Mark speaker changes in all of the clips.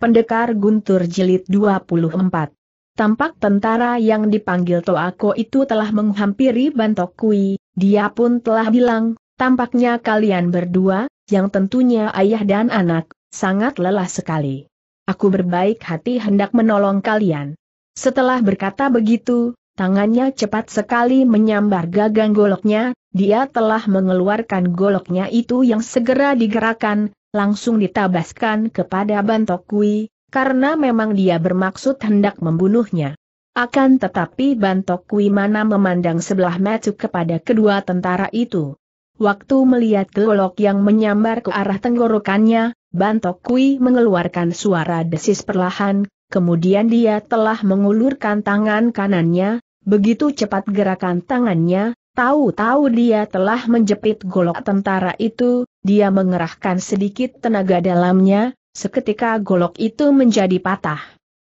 Speaker 1: Pendekar Guntur Jilid 24 Tampak tentara yang dipanggil Toako itu telah menghampiri Bantok Kui, dia pun telah bilang, tampaknya kalian berdua, yang tentunya ayah dan anak, sangat lelah sekali. Aku berbaik hati hendak menolong kalian. Setelah berkata begitu, tangannya cepat sekali menyambar gagang goloknya, dia telah mengeluarkan goloknya itu yang segera digerakkan, langsung ditabaskan kepada Bantok Kui, karena memang dia bermaksud hendak membunuhnya. Akan tetapi Bantok Kui mana memandang sebelah mata kepada kedua tentara itu. Waktu melihat golok yang menyambar ke arah tenggorokannya, Bantok Kui mengeluarkan suara desis perlahan, kemudian dia telah mengulurkan tangan kanannya, begitu cepat gerakan tangannya, tahu-tahu dia telah menjepit golok tentara itu, dia mengerahkan sedikit tenaga dalamnya, seketika golok itu menjadi patah.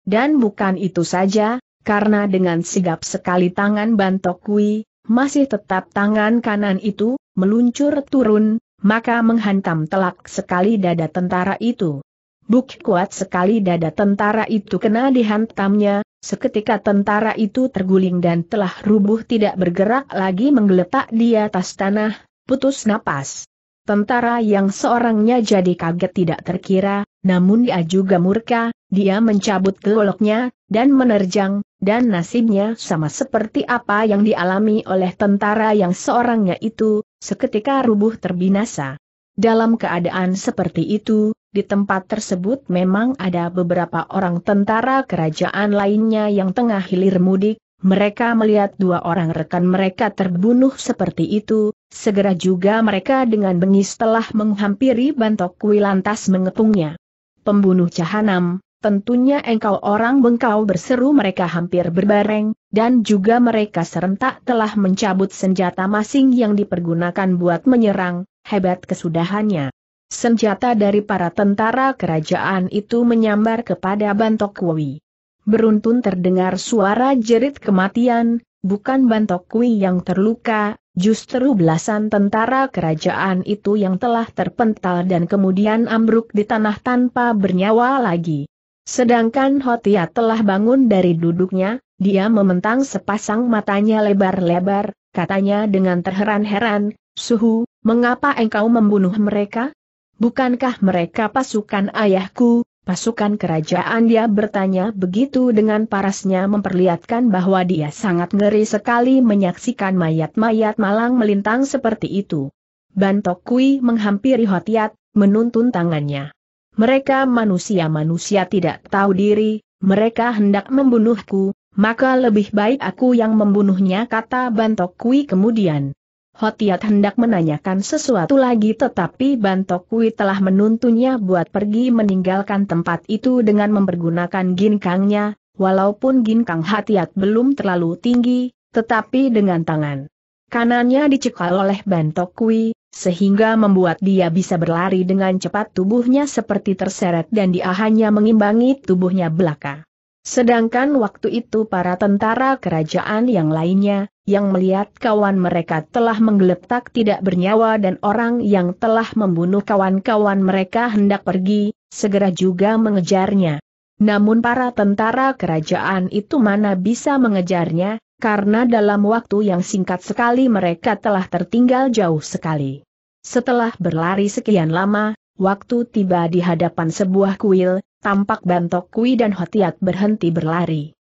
Speaker 1: Dan bukan itu saja, karena dengan sigap sekali tangan Bantokwi, masih tetap tangan kanan itu, meluncur turun, maka menghantam telak sekali dada tentara itu. Buk kuat sekali dada tentara itu kena dihantamnya, seketika tentara itu terguling dan telah rubuh tidak bergerak lagi menggeletak di atas tanah, putus napas. Tentara yang seorangnya jadi kaget tidak terkira, namun dia juga murka, dia mencabut goloknya, dan menerjang, dan nasibnya sama seperti apa yang dialami oleh tentara yang seorangnya itu, seketika rubuh terbinasa. Dalam keadaan seperti itu, di tempat tersebut memang ada beberapa orang tentara kerajaan lainnya yang tengah hilir mudik, mereka melihat dua orang rekan mereka terbunuh seperti itu, Segera juga mereka dengan bengis telah menghampiri Bantok Kui lantas mengepungnya. Pembunuh Cahanam, tentunya engkau orang bengkau berseru mereka hampir berbareng, dan juga mereka serentak telah mencabut senjata masing yang dipergunakan buat menyerang, hebat kesudahannya. Senjata dari para tentara kerajaan itu menyambar kepada Bantok Kui. Beruntun terdengar suara jerit kematian, bukan Bantok Kui yang terluka, Justru belasan tentara kerajaan itu yang telah terpental dan kemudian ambruk di tanah tanpa bernyawa lagi. Sedangkan Hotia telah bangun dari duduknya, dia mementang sepasang matanya lebar-lebar, katanya dengan terheran-heran, Suhu, mengapa engkau membunuh mereka? Bukankah mereka pasukan ayahku, Pasukan kerajaan dia bertanya begitu dengan parasnya memperlihatkan bahwa dia sangat ngeri sekali menyaksikan mayat-mayat malang melintang seperti itu. Bantok Kui menghampiri Hotiat, menuntun tangannya. Mereka manusia-manusia tidak tahu diri, mereka hendak membunuhku, maka lebih baik aku yang membunuhnya kata Bantok Kui kemudian. Hotiat hendak menanyakan sesuatu lagi tetapi Bantokui telah menuntunnya buat pergi meninggalkan tempat itu dengan mempergunakan ginkangnya, walaupun ginkang Hotiat belum terlalu tinggi, tetapi dengan tangan kanannya dicekal oleh Bantokui, sehingga membuat dia bisa berlari dengan cepat tubuhnya seperti terseret dan dia hanya mengimbangi tubuhnya belaka. Sedangkan waktu itu para tentara kerajaan yang lainnya, yang melihat kawan mereka telah menggeletak tidak bernyawa dan orang yang telah membunuh kawan-kawan mereka hendak pergi, segera juga mengejarnya. Namun para tentara kerajaan itu mana bisa mengejarnya, karena dalam waktu yang singkat sekali mereka telah tertinggal jauh sekali. Setelah berlari sekian lama, waktu tiba di hadapan sebuah kuil, tampak Kui dan Hotiat berhenti berlari.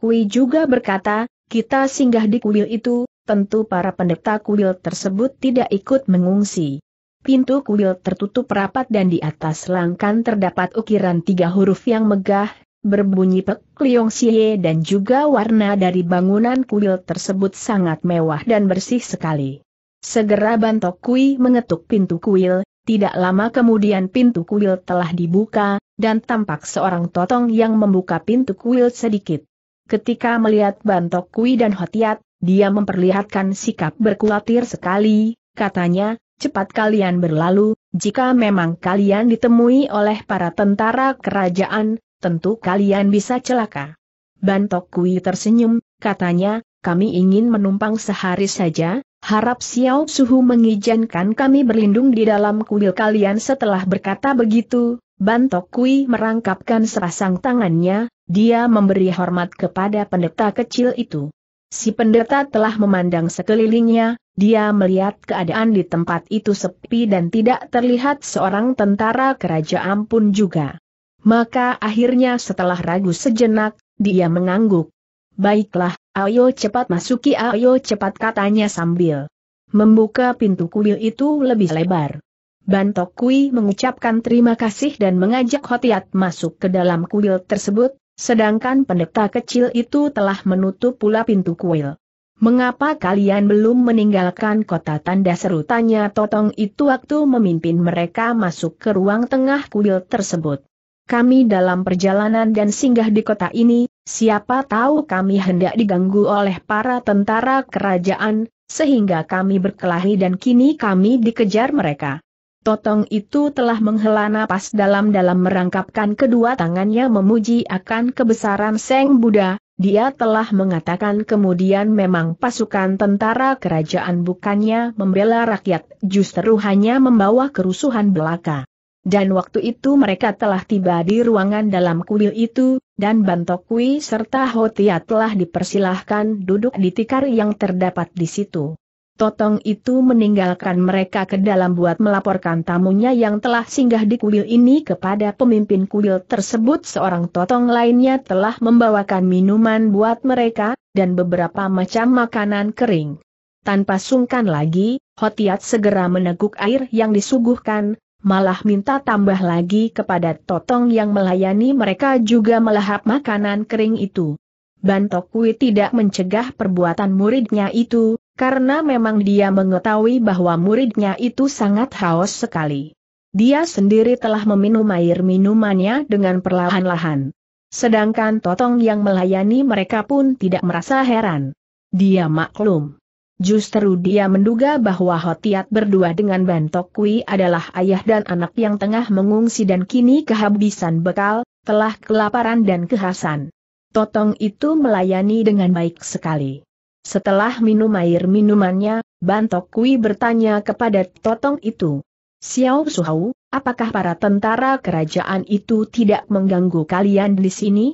Speaker 1: Kui juga berkata, kita singgah di kuil itu, tentu para pendeta kuil tersebut tidak ikut mengungsi. Pintu kuil tertutup rapat dan di atas langkan terdapat ukiran tiga huruf yang megah, berbunyi Pek Liong siye dan juga warna dari bangunan kuil tersebut sangat mewah dan bersih sekali. Segera Bantok Kui mengetuk pintu kuil, tidak lama kemudian pintu kuil telah dibuka, dan tampak seorang totong yang membuka pintu kuil sedikit. Ketika melihat Bantok Kui dan Hotiat, dia memperlihatkan sikap berkuatir sekali, katanya, cepat kalian berlalu, jika memang kalian ditemui oleh para tentara kerajaan, tentu kalian bisa celaka. Bantok Kui tersenyum, katanya, kami ingin menumpang sehari saja, harap Xiao Suhu mengizinkan kami berlindung di dalam kuil kalian setelah berkata begitu, Bantok Kui merangkapkan sepasang tangannya, dia memberi hormat kepada pendeta kecil itu. Si pendeta telah memandang sekelilingnya, dia melihat keadaan di tempat itu sepi dan tidak terlihat seorang tentara kerajaan pun juga. Maka akhirnya setelah ragu sejenak, dia mengangguk. Baiklah, ayo cepat masuki ayo cepat katanya sambil membuka pintu kuil itu lebih lebar. Bantok Kui mengucapkan terima kasih dan mengajak Hotiat masuk ke dalam kuil tersebut, sedangkan pendeta kecil itu telah menutup pula pintu kuil. Mengapa kalian belum meninggalkan kota tanda seru tanya Totong itu waktu memimpin mereka masuk ke ruang tengah kuil tersebut. Kami dalam perjalanan dan singgah di kota ini, siapa tahu kami hendak diganggu oleh para tentara kerajaan, sehingga kami berkelahi dan kini kami dikejar mereka. Totong itu telah menghela napas dalam-dalam merangkapkan kedua tangannya memuji akan kebesaran Seng Buddha, dia telah mengatakan kemudian memang pasukan tentara kerajaan bukannya membela rakyat, justru hanya membawa kerusuhan belaka. Dan waktu itu mereka telah tiba di ruangan dalam kuil itu, dan Bantokwi serta Hotia telah dipersilahkan duduk di tikar yang terdapat di situ. Totong itu meninggalkan mereka ke dalam buat melaporkan tamunya yang telah singgah di kuil ini kepada pemimpin kuil tersebut seorang Totong lainnya telah membawakan minuman buat mereka, dan beberapa macam makanan kering. Tanpa sungkan lagi, Hotiat segera meneguk air yang disuguhkan, malah minta tambah lagi kepada Totong yang melayani mereka juga melahap makanan kering itu. Bantok Kui tidak mencegah perbuatan muridnya itu, karena memang dia mengetahui bahwa muridnya itu sangat haus sekali. Dia sendiri telah meminum air minumannya dengan perlahan-lahan. Sedangkan Totong yang melayani mereka pun tidak merasa heran. Dia maklum. Justru dia menduga bahwa Hotiat berdua dengan Bantok Kui adalah ayah dan anak yang tengah mengungsi dan kini kehabisan bekal, telah kelaparan dan kehasan. Totong itu melayani dengan baik sekali. Setelah minum air minumannya, Bantok Kui bertanya kepada Totong itu. Xiao Suhau, apakah para tentara kerajaan itu tidak mengganggu kalian di sini?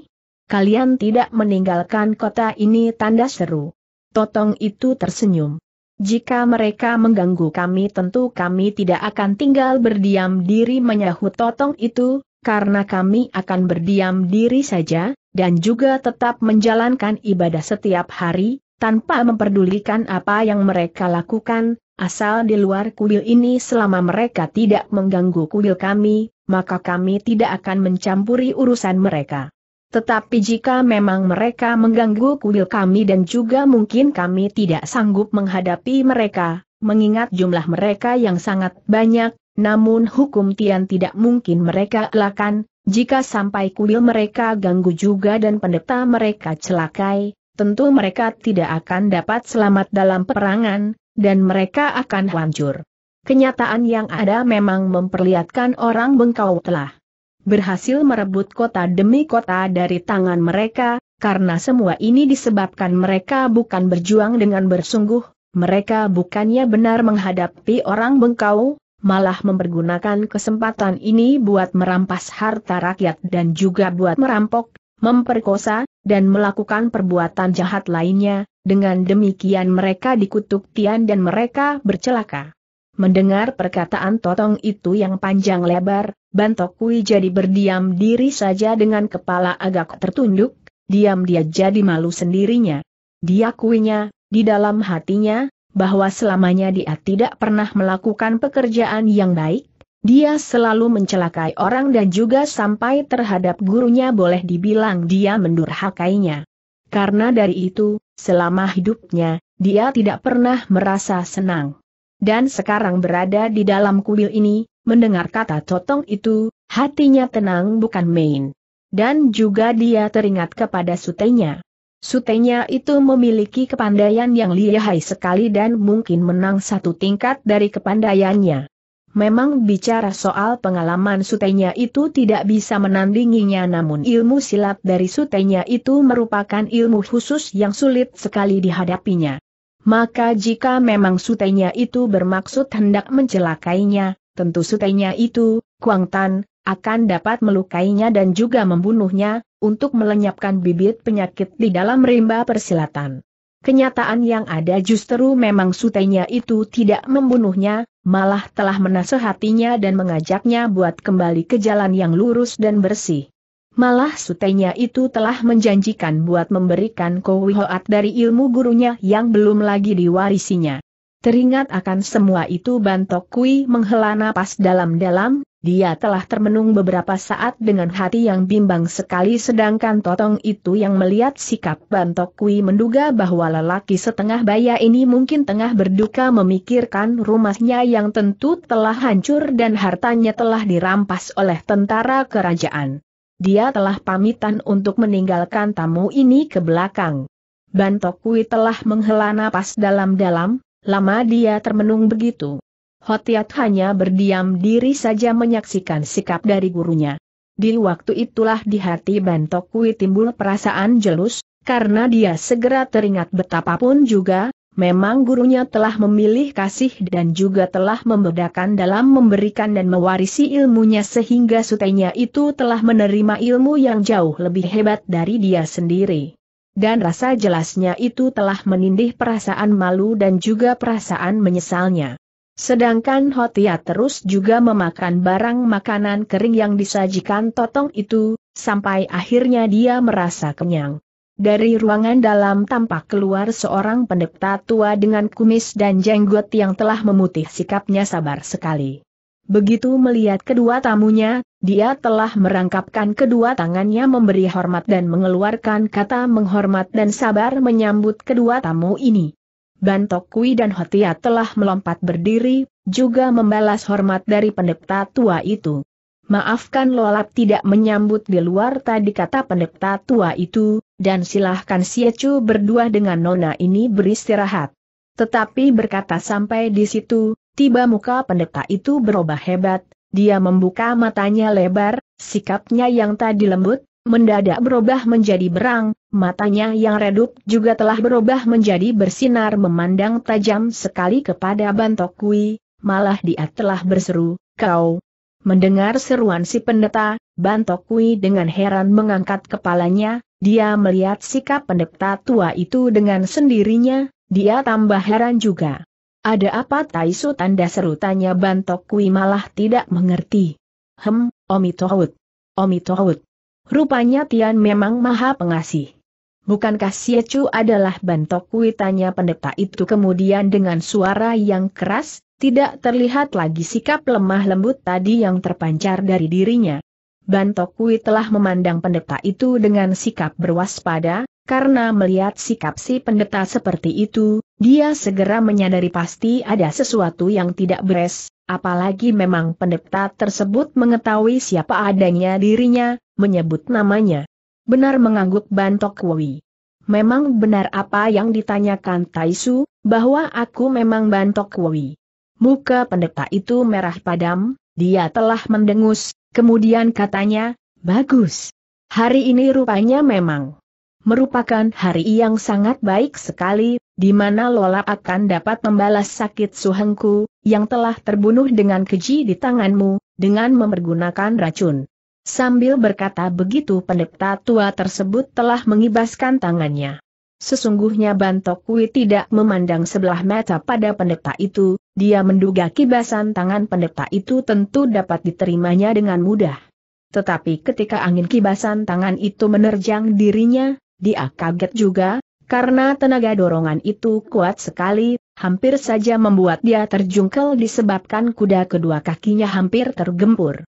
Speaker 1: Kalian tidak meninggalkan kota ini tanda seru. Totong itu tersenyum. Jika mereka mengganggu kami tentu kami tidak akan tinggal berdiam diri menyahut Totong itu, karena kami akan berdiam diri saja, dan juga tetap menjalankan ibadah setiap hari, tanpa memperdulikan apa yang mereka lakukan, asal di luar kuil ini selama mereka tidak mengganggu kuil kami, maka kami tidak akan mencampuri urusan mereka. Tetapi jika memang mereka mengganggu kuil kami dan juga mungkin kami tidak sanggup menghadapi mereka, mengingat jumlah mereka yang sangat banyak, namun hukum Tian tidak mungkin mereka lakukan jika sampai kuil mereka ganggu juga dan pendeta mereka celakai, tentu mereka tidak akan dapat selamat dalam perangan, dan mereka akan hancur. Kenyataan yang ada memang memperlihatkan orang bengkau telah berhasil merebut kota demi kota dari tangan mereka, karena semua ini disebabkan mereka bukan berjuang dengan bersungguh, mereka bukannya benar menghadapi orang bengkau, malah mempergunakan kesempatan ini buat merampas harta rakyat dan juga buat merampok, memperkosa, dan melakukan perbuatan jahat lainnya, dengan demikian mereka dikutuk Tian dan mereka bercelaka. Mendengar perkataan Totong itu yang panjang lebar, Bantok jadi berdiam diri saja dengan kepala agak tertunduk, diam dia jadi malu sendirinya. Diakuinya, di dalam hatinya, bahwa selamanya dia tidak pernah melakukan pekerjaan yang baik, dia selalu mencelakai orang dan juga sampai terhadap gurunya boleh dibilang dia mendurhakainya. Karena dari itu, selama hidupnya, dia tidak pernah merasa senang. Dan sekarang berada di dalam kuil ini, mendengar kata totong itu, hatinya tenang bukan main. Dan juga dia teringat kepada sutenya. Sutenya itu memiliki kepandaian yang lihai sekali dan mungkin menang satu tingkat dari kepandaiannya. Memang bicara soal pengalaman sutenya itu tidak bisa menandinginya namun ilmu silat dari sutenya itu merupakan ilmu khusus yang sulit sekali dihadapinya. Maka jika memang sutenya itu bermaksud hendak mencelakainya, tentu sutenya itu, Kuang Tan, akan dapat melukainya dan juga membunuhnya, untuk melenyapkan bibit penyakit di dalam rimba persilatan. Kenyataan yang ada justru memang sutenya itu tidak membunuhnya, malah telah menasehatinya dan mengajaknya buat kembali ke jalan yang lurus dan bersih. Malah sutenya itu telah menjanjikan buat memberikan kowihoat dari ilmu gurunya yang belum lagi diwarisinya. Teringat akan semua itu Bantok Kui menghela napas dalam-dalam, dia telah termenung beberapa saat dengan hati yang bimbang sekali sedangkan Totong itu yang melihat sikap Bantok Kui menduga bahwa lelaki setengah baya ini mungkin tengah berduka memikirkan rumahnya yang tentu telah hancur dan hartanya telah dirampas oleh tentara kerajaan. Dia telah pamitan untuk meninggalkan tamu ini ke belakang. Bantok Kui telah menghela napas dalam-dalam, lama dia termenung begitu. Hotiat hanya berdiam diri saja menyaksikan sikap dari gurunya. Di waktu itulah di hati Bantokwi timbul perasaan jelus, karena dia segera teringat betapapun juga, memang gurunya telah memilih kasih dan juga telah membedakan dalam memberikan dan mewarisi ilmunya sehingga sutenya itu telah menerima ilmu yang jauh lebih hebat dari dia sendiri dan rasa jelasnya itu telah menindih perasaan malu dan juga perasaan menyesalnya. Sedangkan Hotia terus juga memakan barang makanan kering yang disajikan Totong itu, sampai akhirnya dia merasa kenyang. Dari ruangan dalam tampak keluar seorang pendeta tua dengan kumis dan jenggot yang telah memutih sikapnya sabar sekali. Begitu melihat kedua tamunya, dia telah merangkapkan kedua tangannya memberi hormat dan mengeluarkan kata menghormat dan sabar menyambut kedua tamu ini. Bantok Kui dan Hotia telah melompat berdiri, juga membalas hormat dari pendekta tua itu. Maafkan Lolap tidak menyambut di luar tadi kata pendekta tua itu, dan silahkan Siecu berdua dengan Nona ini beristirahat. Tetapi berkata sampai di situ, tiba muka pendekta itu berubah hebat, dia membuka matanya lebar, sikapnya yang tadi lembut, mendadak berubah menjadi berang, matanya yang redup juga telah berubah menjadi bersinar memandang tajam sekali kepada Bantok Kui, malah dia telah berseru, kau. Mendengar seruan si pendeta, Bantok Kui dengan heran mengangkat kepalanya, dia melihat sikap pendeta tua itu dengan sendirinya, dia tambah heran juga. Ada apa Taisu tanda seru tanya Bantok Kui malah tidak mengerti. Hem, Omitohut. Omitohut. Rupanya Tian memang maha pengasih. Bukankah Chu adalah bantok kuitanya pendeta itu kemudian dengan suara yang keras, tidak terlihat lagi sikap lemah lembut tadi yang terpancar dari dirinya. Bantokwi telah memandang pendeta itu dengan sikap berwaspada, karena melihat sikap si pendeta seperti itu, dia segera menyadari pasti ada sesuatu yang tidak beres, apalagi memang pendeta tersebut mengetahui siapa adanya dirinya, menyebut namanya. Benar mengangguk Bantokwi. Memang benar apa yang ditanyakan Taisu, bahwa aku memang Bantokwi. Muka pendeta itu merah padam, dia telah mendengus, kemudian katanya, bagus. Hari ini rupanya memang merupakan hari yang sangat baik sekali, di mana Lola akan dapat membalas sakit Suhengku, yang telah terbunuh dengan keji di tanganmu, dengan mempergunakan racun. Sambil berkata begitu pendeta tua tersebut telah mengibaskan tangannya. Sesungguhnya Bantok Kui tidak memandang sebelah mata pada pendeta itu, dia menduga kibasan tangan pendeta itu tentu dapat diterimanya dengan mudah. Tetapi ketika angin kibasan tangan itu menerjang dirinya, dia kaget juga, karena tenaga dorongan itu kuat sekali, hampir saja membuat dia terjungkel disebabkan kuda kedua kakinya hampir tergempur.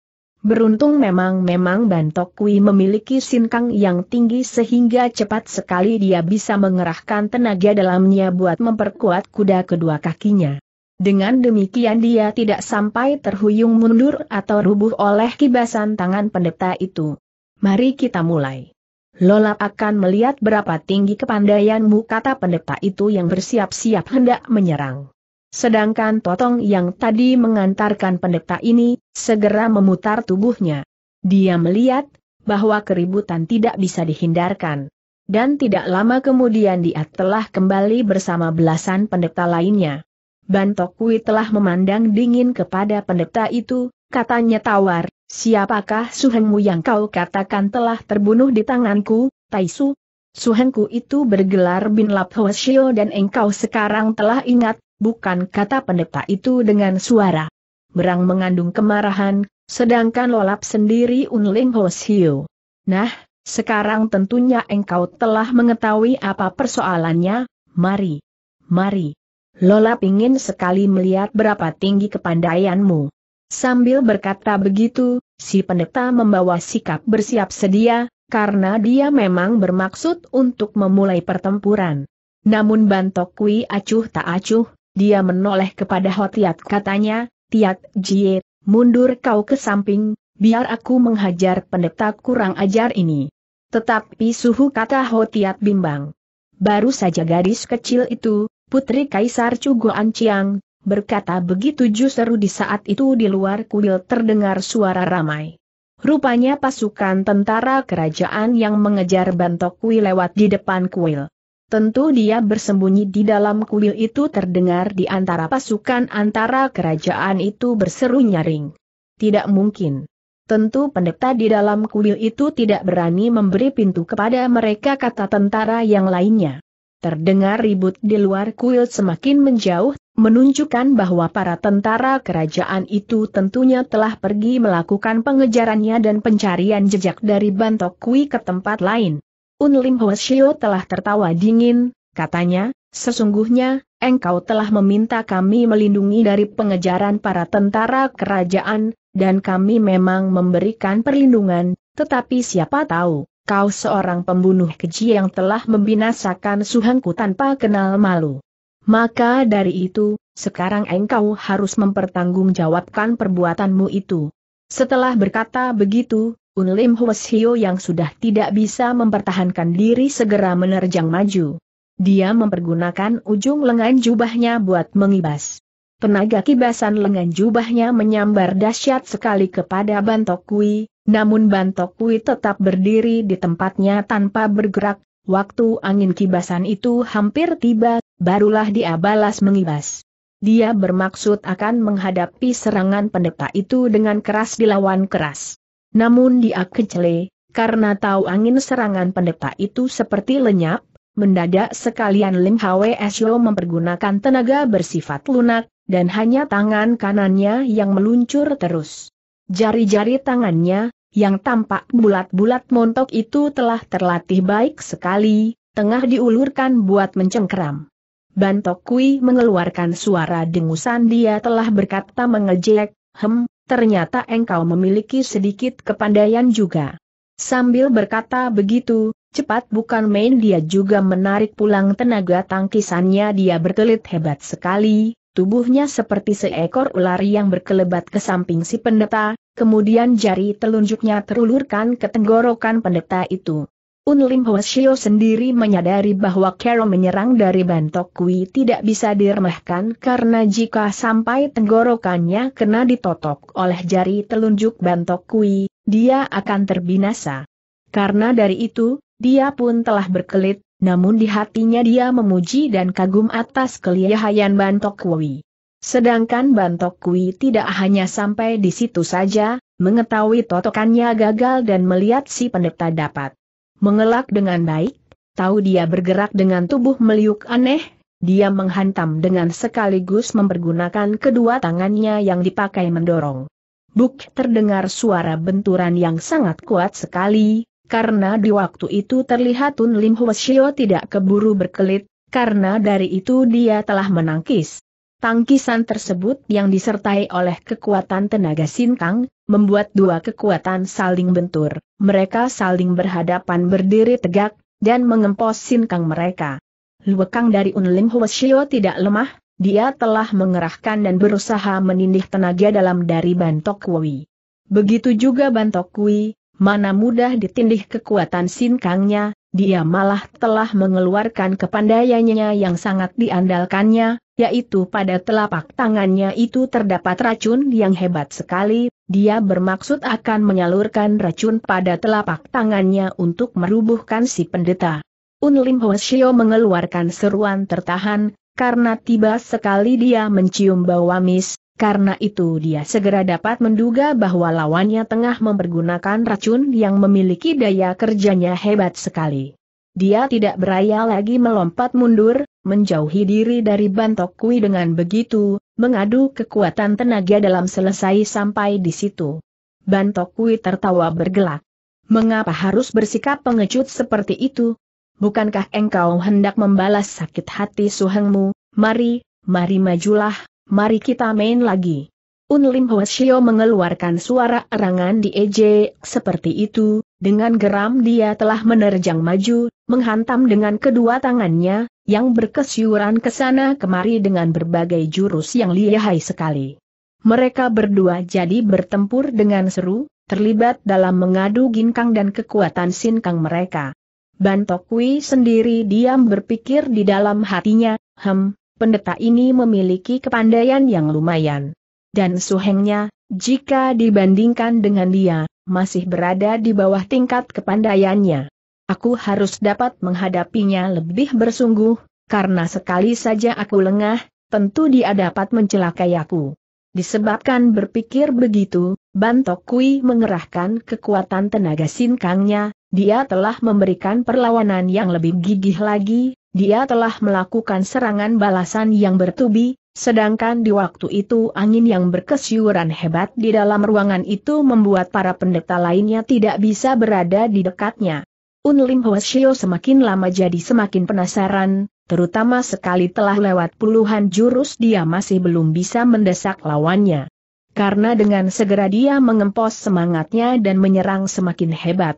Speaker 1: Beruntung memang-memang Bantok Kui memiliki sinkang yang tinggi sehingga cepat sekali dia bisa mengerahkan tenaga dalamnya buat memperkuat kuda kedua kakinya. Dengan demikian dia tidak sampai terhuyung mundur atau rubuh oleh kibasan tangan pendeta itu. Mari kita mulai. Lola akan melihat berapa tinggi kepandaianmu kata pendeta itu yang bersiap-siap hendak menyerang. Sedangkan Totong yang tadi mengantarkan pendeta ini, segera memutar tubuhnya. Dia melihat, bahwa keributan tidak bisa dihindarkan. Dan tidak lama kemudian dia telah kembali bersama belasan pendeta lainnya. Bantokwi telah memandang dingin kepada pendeta itu, katanya tawar, siapakah suhengmu yang kau katakan telah terbunuh di tanganku, Taisu? Suhengku itu bergelar Bin Lap Hwasyo dan engkau sekarang telah ingat, bukan kata pendeta itu dengan suara. Berang mengandung kemarahan, sedangkan lolap sendiri unling hosio. Nah, sekarang tentunya engkau telah mengetahui apa persoalannya, mari. Mari. Lolap ingin sekali melihat berapa tinggi kepandaianmu. Sambil berkata begitu, si pendeta membawa sikap bersiap sedia, karena dia memang bermaksud untuk memulai pertempuran. Namun kui acuh tak acuh, dia menoleh kepada Hotiat katanya, Tiat Jie, mundur kau ke samping, biar aku menghajar pendeta kurang ajar ini. Tetapi suhu kata Hotiat bimbang. Baru saja gadis kecil itu, putri Kaisar Cuguan Ciang, berkata begitu justru di saat itu di luar kuil terdengar suara ramai. Rupanya pasukan tentara kerajaan yang mengejar Bantok kuil lewat di depan kuil. Tentu dia bersembunyi di dalam kuil itu terdengar di antara pasukan antara kerajaan itu berseru nyaring. Tidak mungkin. Tentu pendeta di dalam kuil itu tidak berani memberi pintu kepada mereka kata tentara yang lainnya. Terdengar ribut di luar kuil semakin menjauh, menunjukkan bahwa para tentara kerajaan itu tentunya telah pergi melakukan pengejarannya dan pencarian jejak dari Bantok Kui ke tempat lain. Unlim Hoshio telah tertawa dingin, katanya, sesungguhnya, engkau telah meminta kami melindungi dari pengejaran para tentara kerajaan, dan kami memang memberikan perlindungan, tetapi siapa tahu, kau seorang pembunuh keji yang telah membinasakan suhanku tanpa kenal malu. Maka dari itu, sekarang engkau harus mempertanggungjawabkan perbuatanmu itu. Setelah berkata begitu, Unlim Hwasio yang sudah tidak bisa mempertahankan diri segera menerjang maju. Dia mempergunakan ujung lengan jubahnya buat mengibas. Tenaga kibasan lengan jubahnya menyambar dahsyat sekali kepada Bantok Kui, namun Bantok Kui tetap berdiri di tempatnya tanpa bergerak, waktu angin kibasan itu hampir tiba, barulah dia balas mengibas. Dia bermaksud akan menghadapi serangan pendeta itu dengan keras dilawan keras. Namun dia kecele, karena tahu angin serangan pendeta itu seperti lenyap, mendadak sekalian Lim Hwe Sio mempergunakan tenaga bersifat lunak, dan hanya tangan kanannya yang meluncur terus. Jari-jari tangannya, yang tampak bulat-bulat montok itu telah terlatih baik sekali, tengah diulurkan buat mencengkram. Bantok Kui mengeluarkan suara dengusan dia telah berkata mengejek, Hem, ternyata engkau memiliki sedikit kepandaian juga. Sambil berkata begitu, cepat bukan main dia juga menarik pulang tenaga tangkisannya dia berkelit hebat sekali, tubuhnya seperti seekor ular yang berkelebat ke samping si pendeta, kemudian jari telunjuknya terulurkan ke tenggorokan pendeta itu. Unlim Hoashio sendiri menyadari bahwa Kero menyerang dari Bantok Kui tidak bisa diremehkan karena jika sampai tenggorokannya kena ditotok oleh jari telunjuk Bantok Kui, dia akan terbinasa. Karena dari itu, dia pun telah berkelit, namun di hatinya dia memuji dan kagum atas kelihayan Bantok Kui. Sedangkan Bantok Kui tidak hanya sampai di situ saja, mengetahui totokannya gagal dan melihat si pendeta dapat mengelak dengan baik, tahu dia bergerak dengan tubuh meliuk aneh, dia menghantam dengan sekaligus mempergunakan kedua tangannya yang dipakai mendorong. Buk terdengar suara benturan yang sangat kuat sekali, karena di waktu itu terlihat Tun Lim Hwasyo tidak keburu berkelit, karena dari itu dia telah menangkis. Tangkisan tersebut yang disertai oleh kekuatan tenaga sinkang, membuat dua kekuatan saling bentur. Mereka saling berhadapan berdiri tegak, dan mengempos sinkang mereka. Luekang dari Unlim Huashio tidak lemah, dia telah mengerahkan dan berusaha menindih tenaga dalam dari Bantok Kui. Begitu juga Bantok Kui, mana mudah ditindih kekuatan sinkangnya, dia malah telah mengeluarkan kepandaiannya yang sangat diandalkannya, yaitu pada telapak tangannya itu terdapat racun yang hebat sekali, dia bermaksud akan menyalurkan racun pada telapak tangannya untuk merubuhkan si pendeta. Unlim Hoshio mengeluarkan seruan tertahan, karena tiba sekali dia mencium bau amis, karena itu dia segera dapat menduga bahwa lawannya tengah mempergunakan racun yang memiliki daya kerjanya hebat sekali. Dia tidak beraya lagi melompat mundur, menjauhi diri dari bantok kui dengan begitu, mengadu kekuatan tenaga dalam selesai sampai di situ. Bantok kui tertawa bergelak. Mengapa harus bersikap pengecut seperti itu? Bukankah engkau hendak membalas sakit hati suhengmu? Mari, mari majulah, Mari kita main lagi. Unlim Shio mengeluarkan suara erangan di EJ, seperti itu, dengan geram dia telah menerjang maju, menghantam dengan kedua tangannya, yang berkesyuran ke sana kemari dengan berbagai jurus yang lihai sekali. Mereka berdua jadi bertempur dengan seru, terlibat dalam mengadu ginkang dan kekuatan sinkang mereka. Bantokwi sendiri diam berpikir di dalam hatinya, hem, pendeta ini memiliki kepandaian yang lumayan. Dan suhengnya, jika dibandingkan dengan dia, masih berada di bawah tingkat kepandaiannya. Aku harus dapat menghadapinya lebih bersungguh, karena sekali saja aku lengah, tentu dia dapat mencelakai aku. Disebabkan berpikir begitu, Bantok Kui mengerahkan kekuatan tenaga sinkangnya, dia telah memberikan perlawanan yang lebih gigih lagi, dia telah melakukan serangan balasan yang bertubi, sedangkan di waktu itu angin yang berkesiuran hebat di dalam ruangan itu membuat para pendeta lainnya tidak bisa berada di dekatnya. Unlim Hwasyo semakin lama jadi semakin penasaran, terutama sekali telah lewat puluhan jurus dia masih belum bisa mendesak lawannya. Karena dengan segera dia mengempos semangatnya dan menyerang semakin hebat.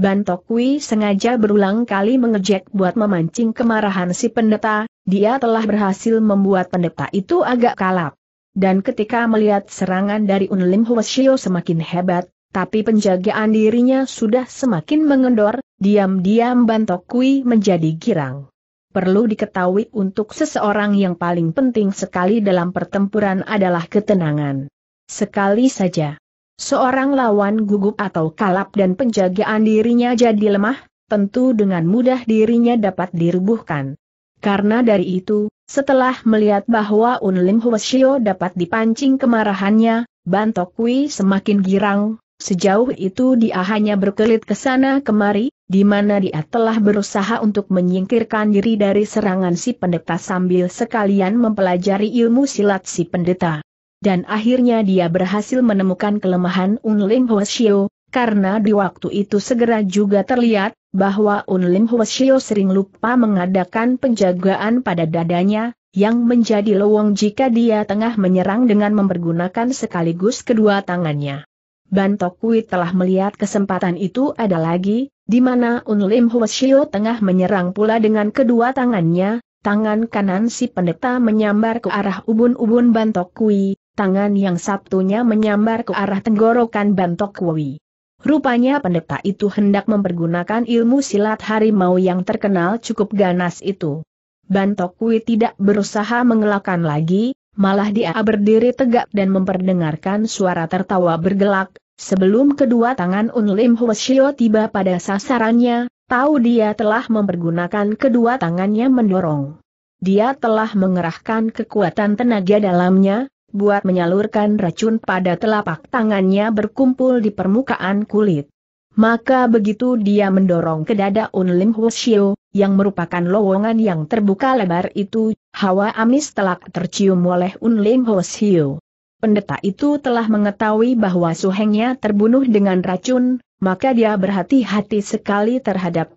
Speaker 1: Bantokwi sengaja berulang kali mengejek buat memancing kemarahan si pendeta, dia telah berhasil membuat pendeta itu agak kalap. Dan ketika melihat serangan dari Unlim Hwasyo semakin hebat, tapi penjagaan dirinya sudah semakin mengendor, diam-diam Bantokwi menjadi girang. Perlu diketahui untuk seseorang yang paling penting sekali dalam pertempuran adalah ketenangan. Sekali saja Seorang lawan gugup atau kalap dan penjagaan dirinya jadi lemah, tentu dengan mudah dirinya dapat dirubuhkan. Karena dari itu, setelah melihat bahwa Unlim Huashio dapat dipancing kemarahannya, Bantokwi semakin girang, sejauh itu dia hanya berkelit ke sana kemari, di mana dia telah berusaha untuk menyingkirkan diri dari serangan si pendeta sambil sekalian mempelajari ilmu silat si pendeta dan akhirnya dia berhasil menemukan kelemahan Unlim Hwasyo, karena di waktu itu segera juga terlihat bahwa Unlim Hwasyo sering lupa mengadakan penjagaan pada dadanya, yang menjadi lowong jika dia tengah menyerang dengan mempergunakan sekaligus kedua tangannya. Bantokwi telah melihat kesempatan itu ada lagi, di mana Unlim Hwasyo tengah menyerang pula dengan kedua tangannya, tangan kanan si pendeta menyambar ke arah ubun-ubun Bantokwi, tangan yang sabtunya menyambar ke arah tenggorokan Bantok Kwi. Rupanya pendeta itu hendak mempergunakan ilmu silat harimau yang terkenal cukup ganas itu. Bantok Kwi tidak berusaha mengelakkan lagi, malah dia berdiri tegak dan memperdengarkan suara tertawa bergelak, sebelum kedua tangan Unlim Hwasyo tiba pada sasarannya, tahu dia telah mempergunakan kedua tangannya mendorong. Dia telah mengerahkan kekuatan tenaga dalamnya, buat menyalurkan racun pada telapak tangannya berkumpul di permukaan kulit. Maka begitu dia mendorong ke dada Unlim Hushio, yang merupakan lowongan yang terbuka lebar itu, hawa amis telah tercium oleh Unlim Hushio. Pendeta itu telah mengetahui bahwa suhengnya terbunuh dengan racun, maka dia berhati-hati sekali terhadap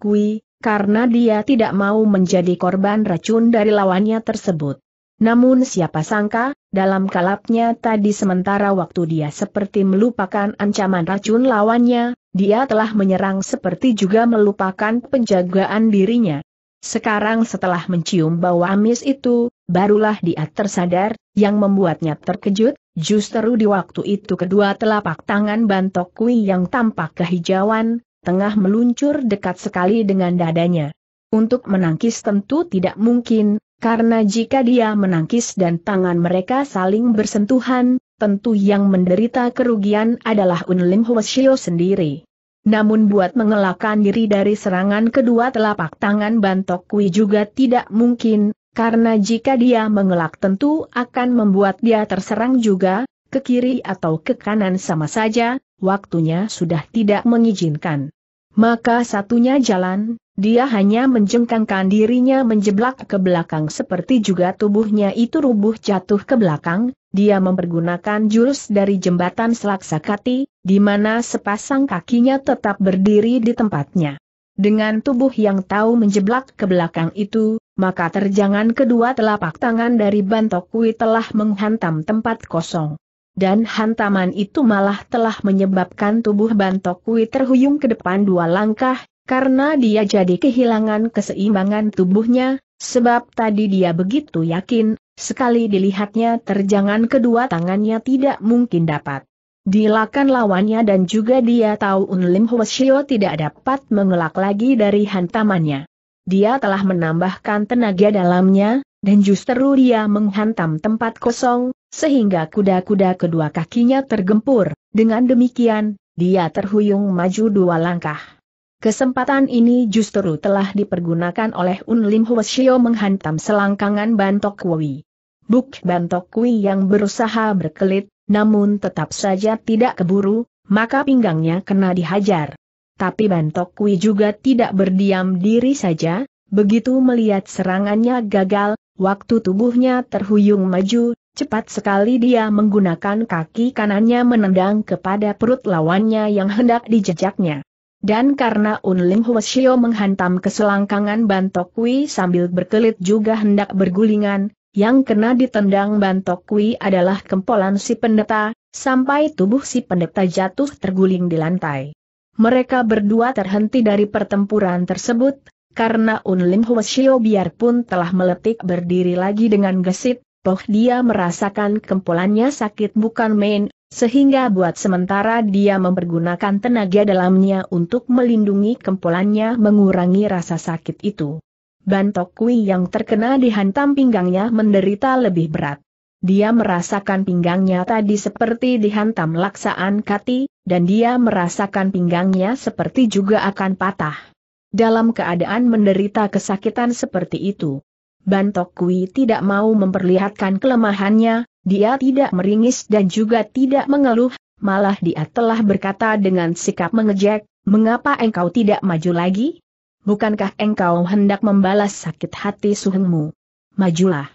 Speaker 1: Kui, karena dia tidak mau menjadi korban racun dari lawannya tersebut. Namun siapa sangka, dalam kalapnya tadi sementara waktu dia seperti melupakan ancaman racun lawannya, dia telah menyerang seperti juga melupakan penjagaan dirinya. Sekarang setelah mencium bau amis itu, barulah dia tersadar, yang membuatnya terkejut, justru di waktu itu kedua telapak tangan bantok kui yang tampak kehijauan, tengah meluncur dekat sekali dengan dadanya. Untuk menangkis tentu tidak mungkin, karena jika dia menangkis dan tangan mereka saling bersentuhan, tentu yang menderita kerugian adalah Lim Hwasyo sendiri. Namun buat mengelakkan diri dari serangan kedua telapak tangan Bantok Kui juga tidak mungkin, karena jika dia mengelak tentu akan membuat dia terserang juga, ke kiri atau ke kanan sama saja, waktunya sudah tidak mengizinkan. Maka satunya jalan, dia hanya menjengkangkan dirinya menjeblak ke belakang seperti juga tubuhnya itu rubuh jatuh ke belakang, dia mempergunakan jurus dari jembatan Selaksakati, di mana sepasang kakinya tetap berdiri di tempatnya. Dengan tubuh yang tahu menjeblak ke belakang itu, maka terjangan kedua telapak tangan dari Bantokui telah menghantam tempat kosong dan hantaman itu malah telah menyebabkan tubuh Bantokui terhuyung ke depan dua langkah, karena dia jadi kehilangan keseimbangan tubuhnya, sebab tadi dia begitu yakin, sekali dilihatnya terjangan kedua tangannya tidak mungkin dapat. Dilakan lawannya dan juga dia tahu Unlim Hwasyo tidak dapat mengelak lagi dari hantamannya. Dia telah menambahkan tenaga dalamnya, dan justru dia menghantam tempat kosong, sehingga kuda-kuda kedua kakinya tergempur. Dengan demikian, dia terhuyung maju dua langkah. Kesempatan ini justru telah dipergunakan oleh Unlim Huashio menghantam selangkangan Bantok Kui. Buk Bantok Kui yang berusaha berkelit, namun tetap saja tidak keburu, maka pinggangnya kena dihajar. Tapi Bantok Kui juga tidak berdiam diri saja, begitu melihat serangannya gagal, waktu tubuhnya terhuyung maju, Cepat sekali dia menggunakan kaki kanannya menendang kepada perut lawannya yang hendak dijejaknya. Dan karena Unlim Huashio menghantam ke selangkangan Bantok Kui sambil berkelit juga hendak bergulingan, yang kena ditendang Bantok Kui adalah kempolan si pendeta, sampai tubuh si pendeta jatuh terguling di lantai. Mereka berdua terhenti dari pertempuran tersebut, karena Unlim Huashio biarpun telah meletik berdiri lagi dengan gesit, toh dia merasakan kempolannya sakit bukan main, sehingga buat sementara dia mempergunakan tenaga dalamnya untuk melindungi kempolannya mengurangi rasa sakit itu. Bantok Kui yang terkena dihantam pinggangnya menderita lebih berat. Dia merasakan pinggangnya tadi seperti dihantam laksaan kati, dan dia merasakan pinggangnya seperti juga akan patah. Dalam keadaan menderita kesakitan seperti itu, Bantok Kui tidak mau memperlihatkan kelemahannya, dia tidak meringis dan juga tidak mengeluh, malah dia telah berkata dengan sikap mengejek, mengapa engkau tidak maju lagi? Bukankah engkau hendak membalas sakit hati suhengmu? Majulah!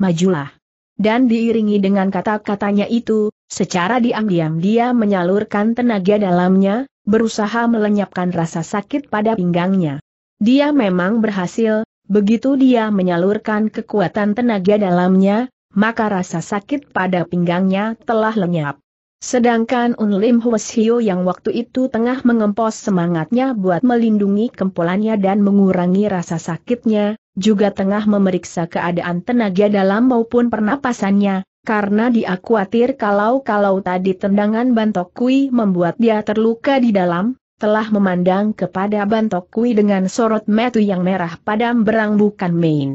Speaker 1: Majulah! Dan diiringi dengan kata-katanya itu, secara diam-diam dia menyalurkan tenaga dalamnya, berusaha melenyapkan rasa sakit pada pinggangnya. Dia memang berhasil, begitu dia menyalurkan kekuatan tenaga dalamnya, maka rasa sakit pada pinggangnya telah lenyap. Sedangkan Unlim Hwasio yang waktu itu tengah mengempos semangatnya buat melindungi kempolannya dan mengurangi rasa sakitnya, juga tengah memeriksa keadaan tenaga dalam maupun pernapasannya, karena dia khawatir kalau-kalau tadi tendangan Bantokui membuat dia terluka di dalam, telah memandang kepada Bantokui dengan sorot metu yang merah padam berang bukan main.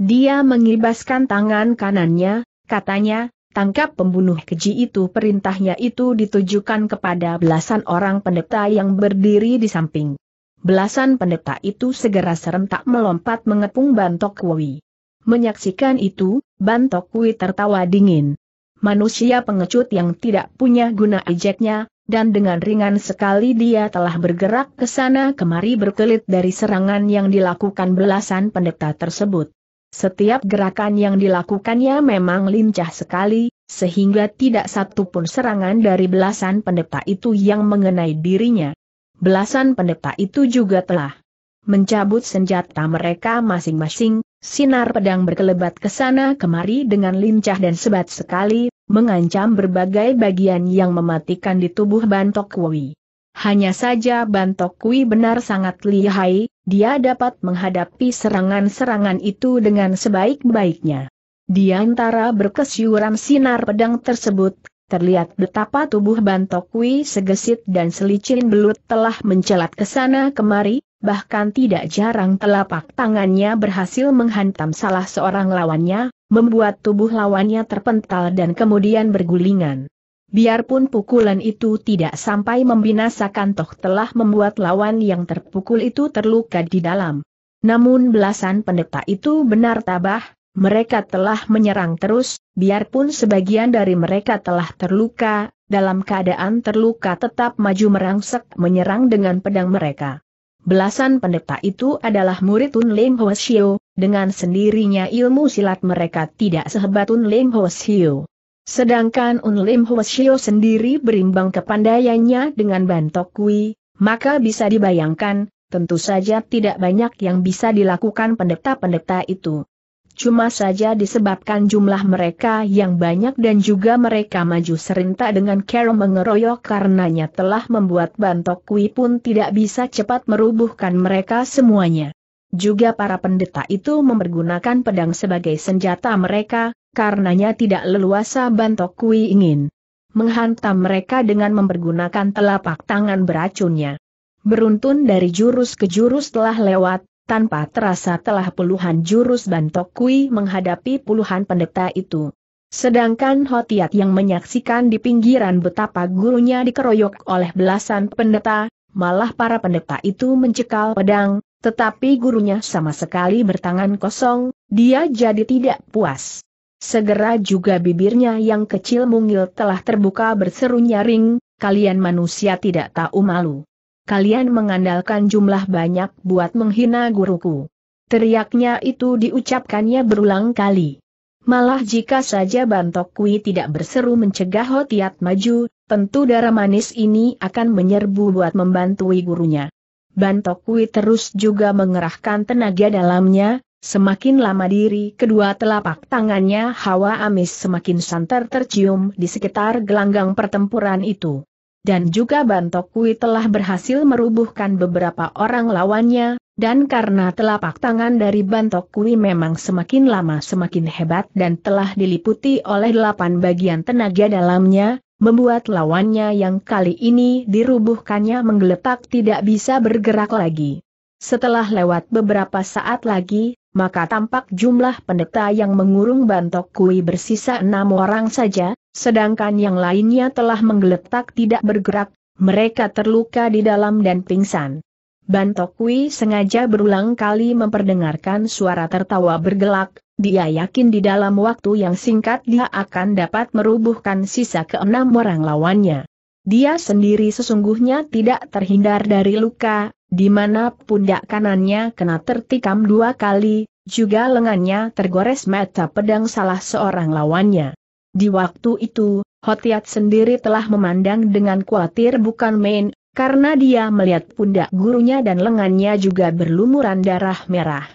Speaker 1: Dia mengibaskan tangan kanannya, katanya, tangkap pembunuh keji itu perintahnya itu ditujukan kepada belasan orang pendeta yang berdiri di samping. Belasan pendeta itu segera serentak melompat mengepung Bantok Kui. Menyaksikan itu, Bantok Kui tertawa dingin. Manusia pengecut yang tidak punya guna ejeknya, dan dengan ringan sekali dia telah bergerak ke sana kemari berkelit dari serangan yang dilakukan belasan pendeta tersebut. Setiap gerakan yang dilakukannya memang lincah sekali, sehingga tidak satu pun serangan dari belasan pendeta itu yang mengenai dirinya. Belasan pendeta itu juga telah mencabut senjata mereka masing-masing, sinar pedang berkelebat ke sana kemari dengan lincah dan sebat sekali, mengancam berbagai bagian yang mematikan di tubuh Bantok Kui. Hanya saja Bantok Kui benar sangat lihai, dia dapat menghadapi serangan-serangan itu dengan sebaik-baiknya. Di antara berkesyuran sinar pedang tersebut, terlihat betapa tubuh Bantokwi segesit dan selicin belut telah mencelat ke sana kemari, bahkan tidak jarang telapak tangannya berhasil menghantam salah seorang lawannya, membuat tubuh lawannya terpental dan kemudian bergulingan. Biarpun pukulan itu tidak sampai membinasakan toh telah membuat lawan yang terpukul itu terluka di dalam. Namun belasan pendeta itu benar tabah, mereka telah menyerang terus, biarpun sebagian dari mereka telah terluka, dalam keadaan terluka tetap maju merangsek menyerang dengan pedang mereka. Belasan pendeta itu adalah murid Tun Lim Ho Shio, dengan sendirinya ilmu silat mereka tidak sehebat Tun Lim Ho Shio. Sedangkan Unlim Huashio sendiri berimbang kepandaiannya dengan Bantok Kui, maka bisa dibayangkan, tentu saja tidak banyak yang bisa dilakukan pendeta-pendeta itu. Cuma saja disebabkan jumlah mereka yang banyak dan juga mereka maju serentak dengan Carol mengeroyok karenanya telah membuat Bantok Kui pun tidak bisa cepat merubuhkan mereka semuanya. Juga para pendeta itu mempergunakan pedang sebagai senjata mereka, karenanya tidak leluasa bantok kui ingin menghantam mereka dengan mempergunakan telapak tangan beracunnya. Beruntun dari jurus ke jurus telah lewat, tanpa terasa telah puluhan jurus bantok kui menghadapi puluhan pendeta itu. Sedangkan Hotiat yang menyaksikan di pinggiran betapa gurunya dikeroyok oleh belasan pendeta, malah para pendeta itu mencekal pedang, tetapi gurunya sama sekali bertangan kosong, dia jadi tidak puas. Segera juga bibirnya yang kecil mungil telah terbuka berseru nyaring, kalian manusia tidak tahu malu. Kalian mengandalkan jumlah banyak buat menghina guruku. Teriaknya itu diucapkannya berulang kali. Malah jika saja Kui tidak berseru mencegah Hotiat maju, tentu darah manis ini akan menyerbu buat membantui gurunya. Bantokui terus juga mengerahkan tenaga dalamnya, semakin lama diri kedua telapak tangannya hawa amis semakin santer tercium di sekitar gelanggang pertempuran itu. Dan juga Bantokui telah berhasil merubuhkan beberapa orang lawannya, dan karena telapak tangan dari Bantok memang semakin lama semakin hebat dan telah diliputi oleh delapan bagian tenaga dalamnya, membuat lawannya yang kali ini dirubuhkannya menggeletak tidak bisa bergerak lagi. Setelah lewat beberapa saat lagi, maka tampak jumlah pendeta yang mengurung bantok kui bersisa enam orang saja, sedangkan yang lainnya telah menggeletak tidak bergerak, mereka terluka di dalam dan pingsan. Bantokwi sengaja berulang kali memperdengarkan suara tertawa bergelak, dia yakin di dalam waktu yang singkat dia akan dapat merubuhkan sisa keenam orang lawannya. Dia sendiri sesungguhnya tidak terhindar dari luka, di mana pundak kanannya kena tertikam dua kali, juga lengannya tergores mata pedang salah seorang lawannya. Di waktu itu, Hotiat sendiri telah memandang dengan khawatir bukan main, karena dia melihat pundak gurunya dan lengannya juga berlumuran darah merah.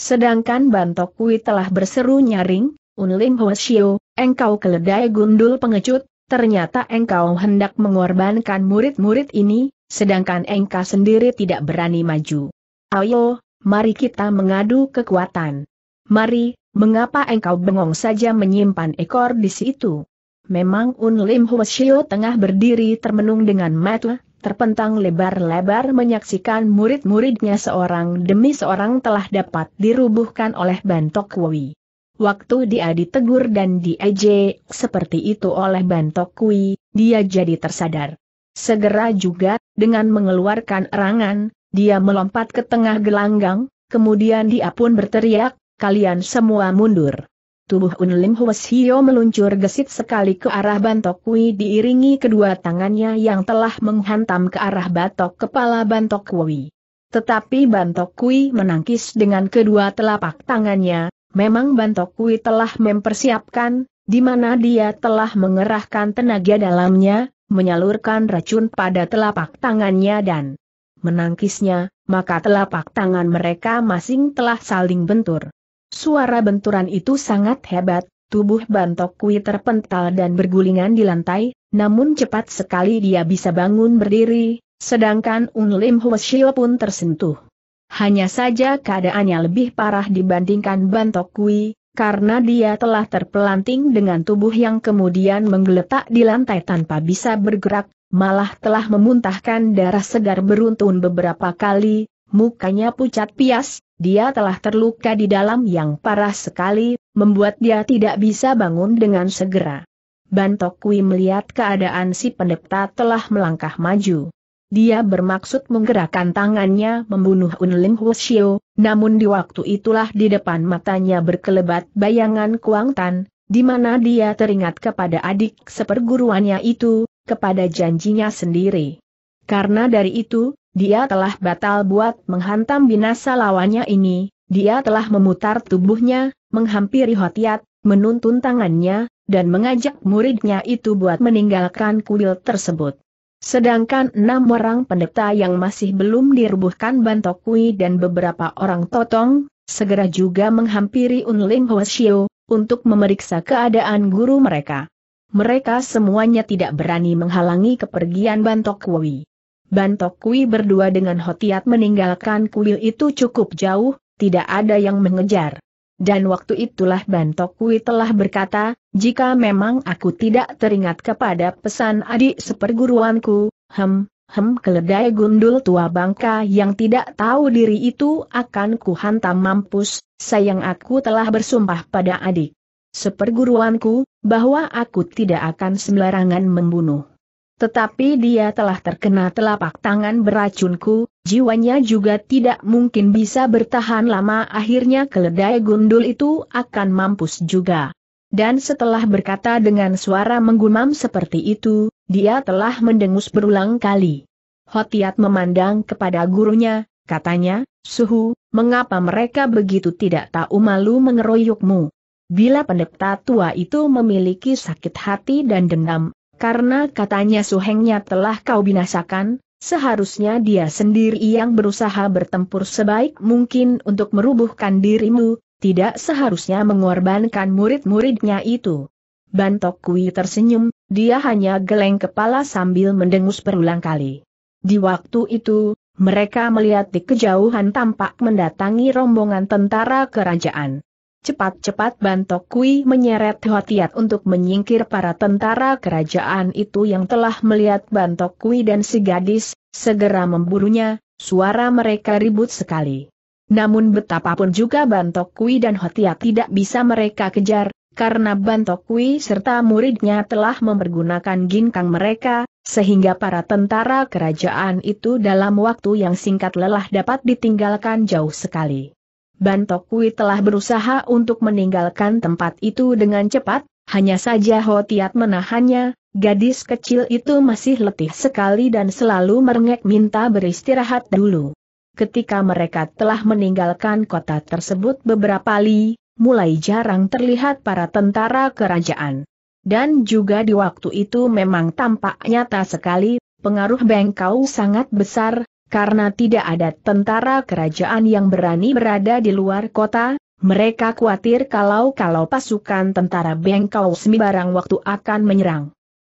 Speaker 1: Sedangkan Bantok Kui telah berseru nyaring, Unlim Hoshio, engkau keledai gundul pengecut, ternyata engkau hendak mengorbankan murid-murid ini, sedangkan engkau sendiri tidak berani maju. Ayo, mari kita mengadu kekuatan. Mari, mengapa engkau bengong saja menyimpan ekor di situ? Memang Unlim Hoshio tengah berdiri termenung dengan mata, terpentang lebar-lebar menyaksikan murid-muridnya seorang demi seorang telah dapat dirubuhkan oleh Bantok Kui. Waktu dia ditegur dan diejek seperti itu oleh Bantok Kui, dia jadi tersadar. Segera juga, dengan mengeluarkan erangan, dia melompat ke tengah gelanggang, kemudian dia pun berteriak, kalian semua mundur. Tubuh Unlim Hwasio meluncur gesit sekali ke arah Bantok Kui diiringi kedua tangannya yang telah menghantam ke arah batok kepala Bantok Kui. Tetapi Bantok Kui menangkis dengan kedua telapak tangannya, memang Bantok Kui telah mempersiapkan, di mana dia telah mengerahkan tenaga dalamnya, menyalurkan racun pada telapak tangannya dan menangkisnya, maka telapak tangan mereka masing telah saling bentur. Suara benturan itu sangat hebat, tubuh Bantok Kui terpental dan bergulingan di lantai, namun cepat sekali dia bisa bangun berdiri, sedangkan Un Lim pun tersentuh. Hanya saja keadaannya lebih parah dibandingkan Bantok Kui, karena dia telah terpelanting dengan tubuh yang kemudian menggeletak di lantai tanpa bisa bergerak, malah telah memuntahkan darah segar beruntun beberapa kali, mukanya pucat pias, dia telah terluka di dalam yang parah sekali, membuat dia tidak bisa bangun dengan segera. Bantok melihat keadaan si pendeta telah melangkah maju. Dia bermaksud menggerakkan tangannya membunuh Unlim Hushio, namun di waktu itulah di depan matanya berkelebat bayangan Kuang Tan, di mana dia teringat kepada adik seperguruannya itu, kepada janjinya sendiri. Karena dari itu, dia telah batal buat menghantam binasa lawannya ini, dia telah memutar tubuhnya, menghampiri Hotiat, menuntun tangannya, dan mengajak muridnya itu buat meninggalkan kuil tersebut. Sedangkan enam orang pendeta yang masih belum dirubuhkan Bantokui dan beberapa orang totong, segera juga menghampiri Unling Hoshio, untuk memeriksa keadaan guru mereka. Mereka semuanya tidak berani menghalangi kepergian Bantokui. Bantok Kui berdua dengan Hotiat meninggalkan kuil itu cukup jauh, tidak ada yang mengejar. Dan waktu itulah Bantok Kui telah berkata, jika memang aku tidak teringat kepada pesan adik seperguruanku, hem, hem keledai gundul tua bangka yang tidak tahu diri itu akan ku hantam mampus, sayang aku telah bersumpah pada adik seperguruanku, bahwa aku tidak akan sembarangan membunuh. Tetapi dia telah terkena telapak tangan beracunku, jiwanya juga tidak mungkin bisa bertahan lama akhirnya keledai gundul itu akan mampus juga. Dan setelah berkata dengan suara menggumam seperti itu, dia telah mendengus berulang kali. Hotiat memandang kepada gurunya, katanya, Suhu, mengapa mereka begitu tidak tahu malu mengeroyokmu? Bila pendeta tua itu memiliki sakit hati dan dendam, karena katanya suhengnya telah kau binasakan, seharusnya dia sendiri yang berusaha bertempur sebaik mungkin untuk merubuhkan dirimu, tidak seharusnya mengorbankan murid-muridnya itu. Bantok Kui tersenyum, dia hanya geleng kepala sambil mendengus berulang kali. Di waktu itu, mereka melihat di kejauhan tampak mendatangi rombongan tentara kerajaan. Cepat-cepat Bantok Kui menyeret Hotiat untuk menyingkir para tentara kerajaan itu yang telah melihat Bantok Kui dan si gadis, segera memburunya, suara mereka ribut sekali. Namun betapapun juga Bantok Kui dan Hotiat tidak bisa mereka kejar, karena Bantok Kui serta muridnya telah mempergunakan ginkang mereka, sehingga para tentara kerajaan itu dalam waktu yang singkat lelah dapat ditinggalkan jauh sekali. Bantokui telah berusaha untuk meninggalkan tempat itu dengan cepat, hanya saja Hotiat menahannya, gadis kecil itu masih letih sekali dan selalu merengek minta beristirahat dulu. Ketika mereka telah meninggalkan kota tersebut beberapa li, mulai jarang terlihat para tentara kerajaan. Dan juga di waktu itu memang tampak nyata sekali, pengaruh Bengkau sangat besar, karena tidak ada tentara kerajaan yang berani berada di luar kota, mereka khawatir kalau-kalau pasukan tentara Bengkau sembarang waktu akan menyerang.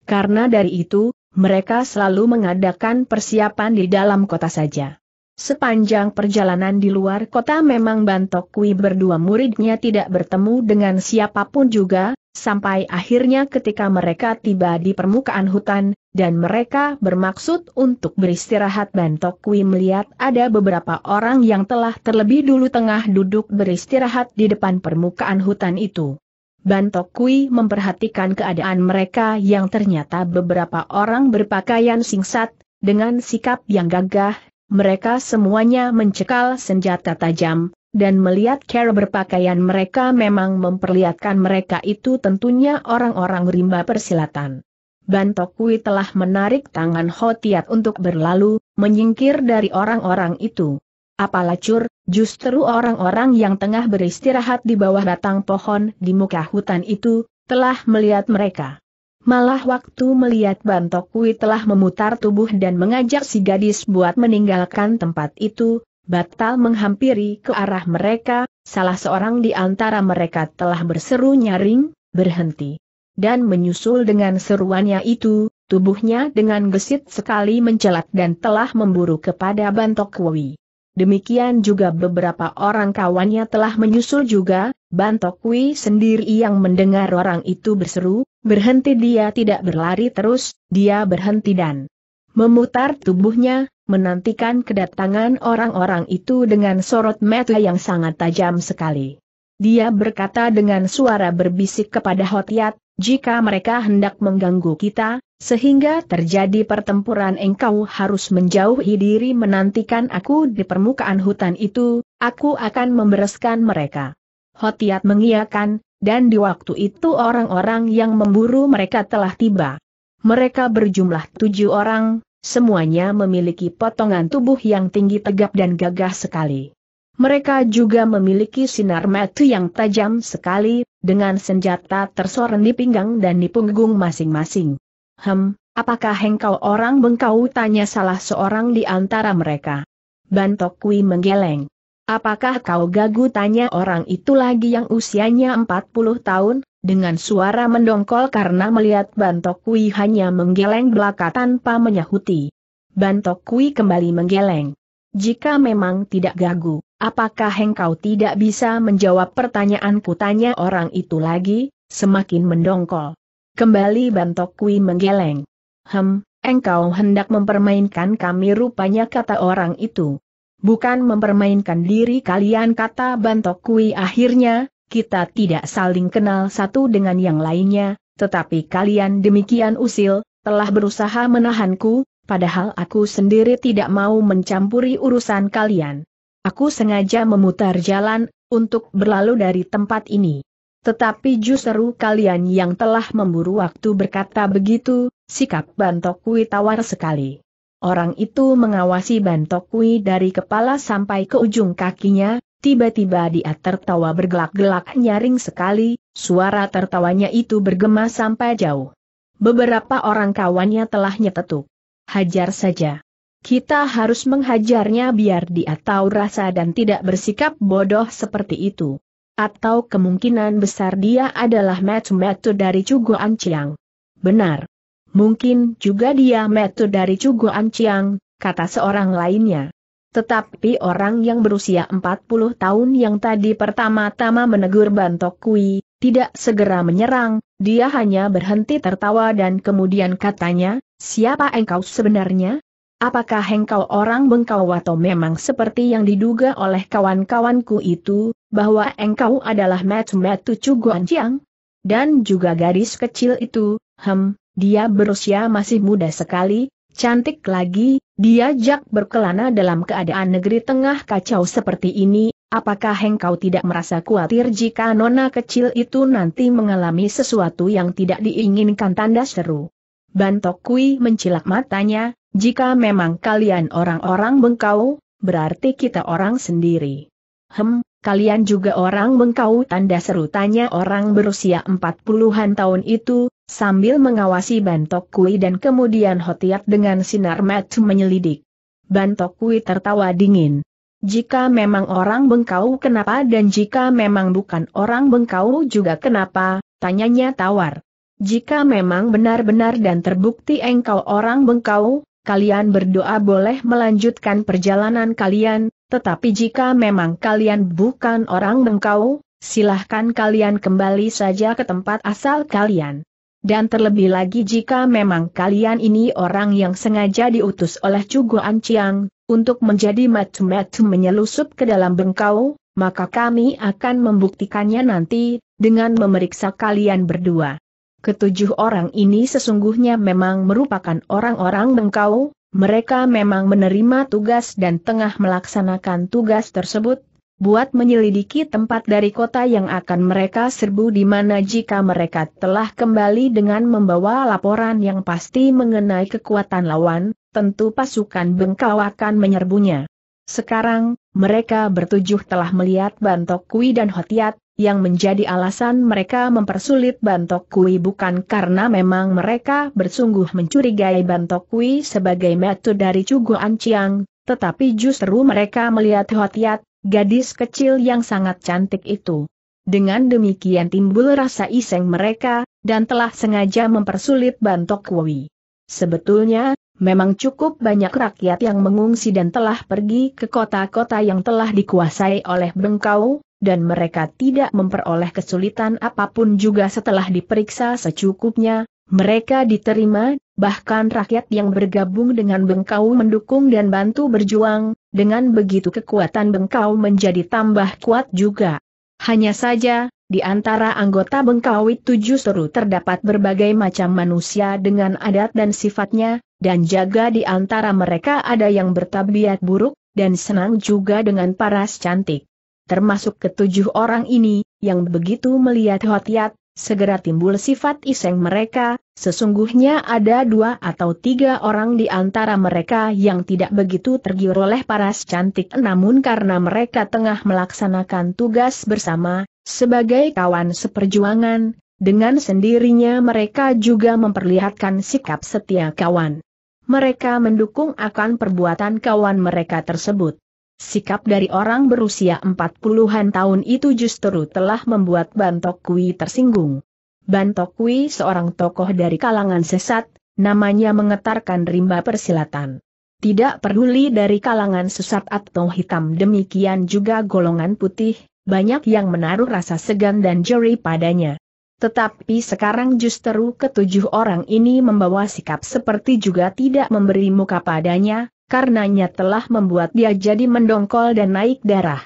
Speaker 1: Karena dari itu, mereka selalu mengadakan persiapan di dalam kota saja. Sepanjang perjalanan di luar kota memang Kui berdua muridnya tidak bertemu dengan siapapun juga, sampai akhirnya ketika mereka tiba di permukaan hutan, dan mereka bermaksud untuk beristirahat Bantok Kui melihat ada beberapa orang yang telah terlebih dulu tengah duduk beristirahat di depan permukaan hutan itu. Bantok Kui memperhatikan keadaan mereka yang ternyata beberapa orang berpakaian singkat, dengan sikap yang gagah, mereka semuanya mencekal senjata tajam, dan melihat cara berpakaian mereka memang memperlihatkan mereka itu tentunya orang-orang rimba persilatan. Bantokui telah menarik tangan Hotiat untuk berlalu, menyingkir dari orang-orang itu. Apalah cur, justru orang-orang yang tengah beristirahat di bawah batang pohon di muka hutan itu, telah melihat mereka. Malah waktu melihat Bantokui telah memutar tubuh dan mengajak si gadis buat meninggalkan tempat itu, batal menghampiri ke arah mereka, salah seorang di antara mereka telah berseru nyaring, berhenti dan menyusul dengan seruannya itu, tubuhnya dengan gesit sekali mencelat dan telah memburu kepada Bantok Kui. Demikian juga beberapa orang kawannya telah menyusul juga, Bantok Kui sendiri yang mendengar orang itu berseru, berhenti dia tidak berlari terus, dia berhenti dan memutar tubuhnya, menantikan kedatangan orang-orang itu dengan sorot mata yang sangat tajam sekali. Dia berkata dengan suara berbisik kepada Hotiat, jika mereka hendak mengganggu kita, sehingga terjadi pertempuran engkau harus menjauhi diri menantikan aku di permukaan hutan itu, aku akan membereskan mereka. Hotiat mengiakan, dan di waktu itu orang-orang yang memburu mereka telah tiba. Mereka berjumlah tujuh orang, semuanya memiliki potongan tubuh yang tinggi tegap dan gagah sekali. Mereka juga memiliki sinar mata yang tajam sekali, dengan senjata tersoroni di pinggang dan di punggung masing-masing. Hem, apakah engkau orang bengkau tanya salah seorang di antara mereka. Bantok Kui menggeleng. Apakah kau gagu tanya orang itu lagi yang usianya 40 tahun, dengan suara mendongkol karena melihat Bantok Kui hanya menggeleng belaka tanpa menyahuti. Bantok Kui kembali menggeleng. Jika memang tidak gagu, Apakah engkau tidak bisa menjawab pertanyaanku? Tanya orang itu lagi, semakin mendongkol. Kembali Bantok Kui menggeleng. Hem, engkau hendak mempermainkan kami rupanya kata orang itu. Bukan mempermainkan diri kalian kata Bantok Kui akhirnya, kita tidak saling kenal satu dengan yang lainnya, tetapi kalian demikian usil, telah berusaha menahanku, padahal aku sendiri tidak mau mencampuri urusan kalian. Aku sengaja memutar jalan, untuk berlalu dari tempat ini. Tetapi justru kalian yang telah memburu waktu berkata begitu, sikap Bantokui tawar sekali. Orang itu mengawasi Bantokui dari kepala sampai ke ujung kakinya, tiba-tiba dia tertawa bergelak-gelak nyaring sekali, suara tertawanya itu bergema sampai jauh. Beberapa orang kawannya telah nyetetuk. Hajar saja. Kita harus menghajarnya biar dia tahu rasa dan tidak bersikap bodoh seperti itu. Atau kemungkinan besar dia adalah metu-metu dari Cuguan Anciang. Benar. Mungkin juga dia metu dari Cuguan Anciang, kata seorang lainnya. Tetapi orang yang berusia 40 tahun yang tadi pertama-tama menegur Bantok Kui, tidak segera menyerang, dia hanya berhenti tertawa dan kemudian katanya, siapa engkau sebenarnya? Apakah engkau orang bengkau atau memang seperti yang diduga oleh kawan-kawanku itu, bahwa engkau adalah matu Tucu Guanjiang? Dan juga gadis kecil itu, hem, dia berusia masih muda sekali, cantik lagi, dia jak berkelana dalam keadaan negeri tengah kacau seperti ini, apakah engkau tidak merasa khawatir jika nona kecil itu nanti mengalami sesuatu yang tidak diinginkan tanda seru? Bantokui mencilak matanya, jika memang kalian orang-orang bengkau, berarti kita orang sendiri. Hem, kalian juga orang bengkau tanda seru tanya orang berusia empat puluhan tahun itu, sambil mengawasi Bantok Kui dan kemudian Hotiat dengan sinar mata menyelidik. Bantok Kui tertawa dingin. Jika memang orang bengkau kenapa dan jika memang bukan orang bengkau juga kenapa, tanyanya tawar. Jika memang benar-benar dan terbukti engkau orang bengkau, kalian berdoa boleh melanjutkan perjalanan kalian, tetapi jika memang kalian bukan orang bengkau, silahkan kalian kembali saja ke tempat asal kalian. Dan terlebih lagi jika memang kalian ini orang yang sengaja diutus oleh Cugo Anciang, untuk menjadi matu-matu menyelusup ke dalam bengkau, maka kami akan membuktikannya nanti, dengan memeriksa kalian berdua. Ketujuh orang ini sesungguhnya memang merupakan orang-orang bengkau, mereka memang menerima tugas dan tengah melaksanakan tugas tersebut, buat menyelidiki tempat dari kota yang akan mereka serbu di mana jika mereka telah kembali dengan membawa laporan yang pasti mengenai kekuatan lawan, tentu pasukan bengkau akan menyerbunya. Sekarang, mereka bertujuh telah melihat Bantok Kui dan Hotiat, yang menjadi alasan mereka mempersulit Bantok Kui bukan karena memang mereka bersungguh mencurigai Bantok Kui sebagai metu dari Cugu Anciang, tetapi justru mereka melihat Hotiat, gadis kecil yang sangat cantik itu. Dengan demikian timbul rasa iseng mereka, dan telah sengaja mempersulit Bantok Kui. Sebetulnya, memang cukup banyak rakyat yang mengungsi dan telah pergi ke kota-kota yang telah dikuasai oleh Bengkau, dan mereka tidak memperoleh kesulitan apapun juga setelah diperiksa secukupnya, mereka diterima, bahkan rakyat yang bergabung dengan Bengkau mendukung dan bantu berjuang, dengan begitu kekuatan Bengkau menjadi tambah kuat juga. Hanya saja, di antara anggota Bengkau itu justru terdapat berbagai macam manusia dengan adat dan sifatnya, dan jaga di antara mereka ada yang bertabiat buruk, dan senang juga dengan paras cantik termasuk ketujuh orang ini, yang begitu melihat Hotiat, segera timbul sifat iseng mereka, sesungguhnya ada dua atau tiga orang di antara mereka yang tidak begitu tergiur oleh paras cantik namun karena mereka tengah melaksanakan tugas bersama, sebagai kawan seperjuangan, dengan sendirinya mereka juga memperlihatkan sikap setia kawan. Mereka mendukung akan perbuatan kawan mereka tersebut. Sikap dari orang berusia empat puluhan tahun itu justru telah membuat Bantok Kui tersinggung. Bantok Kui seorang tokoh dari kalangan sesat, namanya mengetarkan rimba persilatan. Tidak peduli dari kalangan sesat atau hitam demikian juga golongan putih, banyak yang menaruh rasa segan dan jeri padanya. Tetapi sekarang justru ketujuh orang ini membawa sikap seperti juga tidak memberi muka padanya, karenanya telah membuat dia jadi mendongkol dan naik darah.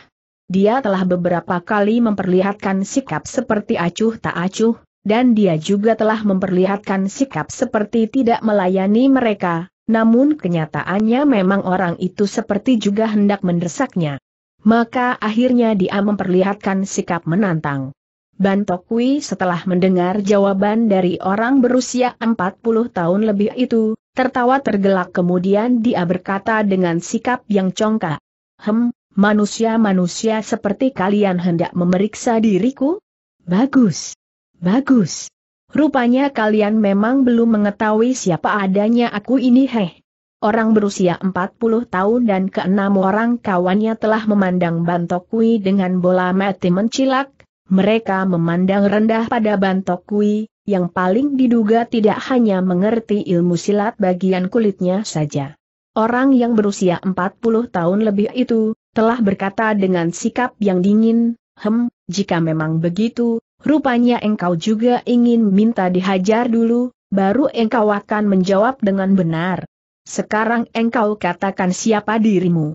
Speaker 1: Dia telah beberapa kali memperlihatkan sikap seperti acuh tak acuh, dan dia juga telah memperlihatkan sikap seperti tidak melayani mereka, namun kenyataannya memang orang itu seperti juga hendak mendesaknya. Maka akhirnya dia memperlihatkan sikap menantang. Bantokwi setelah mendengar jawaban dari orang berusia 40 tahun lebih itu, Tertawa tergelak kemudian dia berkata dengan sikap yang congkak. Hem, manusia-manusia seperti kalian hendak memeriksa diriku? Bagus. Bagus. Rupanya kalian memang belum mengetahui siapa adanya aku ini heh. Orang berusia 40 tahun dan keenam orang kawannya telah memandang Bantokui dengan bola mati mencilak, mereka memandang rendah pada Bantokui, yang paling diduga tidak hanya mengerti ilmu silat bagian kulitnya saja. Orang yang berusia 40 tahun lebih itu, telah berkata dengan sikap yang dingin, Hem, jika memang begitu, rupanya engkau juga ingin minta dihajar dulu, baru engkau akan menjawab dengan benar. Sekarang engkau katakan siapa dirimu.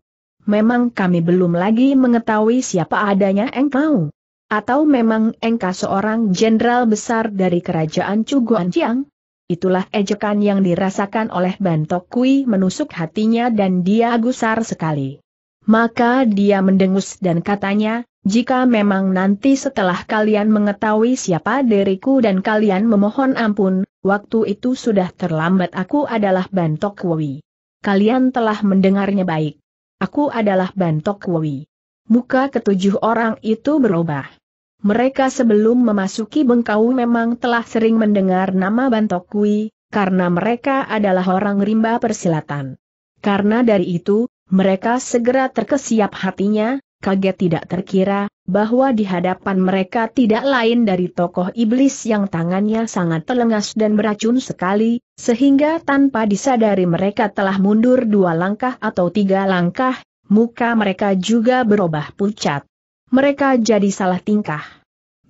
Speaker 1: Memang kami belum lagi mengetahui siapa adanya engkau. Atau memang engkau seorang jenderal besar dari kerajaan Cuguan Ciang? Itulah ejekan yang dirasakan oleh Bantok Kui menusuk hatinya dan dia gusar sekali. Maka dia mendengus dan katanya, jika memang nanti setelah kalian mengetahui siapa diriku dan kalian memohon ampun, waktu itu sudah terlambat aku adalah Bantok Kui. Kalian telah mendengarnya baik. Aku adalah Bantok Kui muka ketujuh orang itu berubah. Mereka sebelum memasuki Bengkau memang telah sering mendengar nama Bantokui, karena mereka adalah orang rimba persilatan. Karena dari itu, mereka segera terkesiap hatinya, kaget tidak terkira, bahwa di hadapan mereka tidak lain dari tokoh iblis yang tangannya sangat telengas dan beracun sekali, sehingga tanpa disadari mereka telah mundur dua langkah atau tiga langkah, muka mereka juga berubah pucat. Mereka jadi salah tingkah.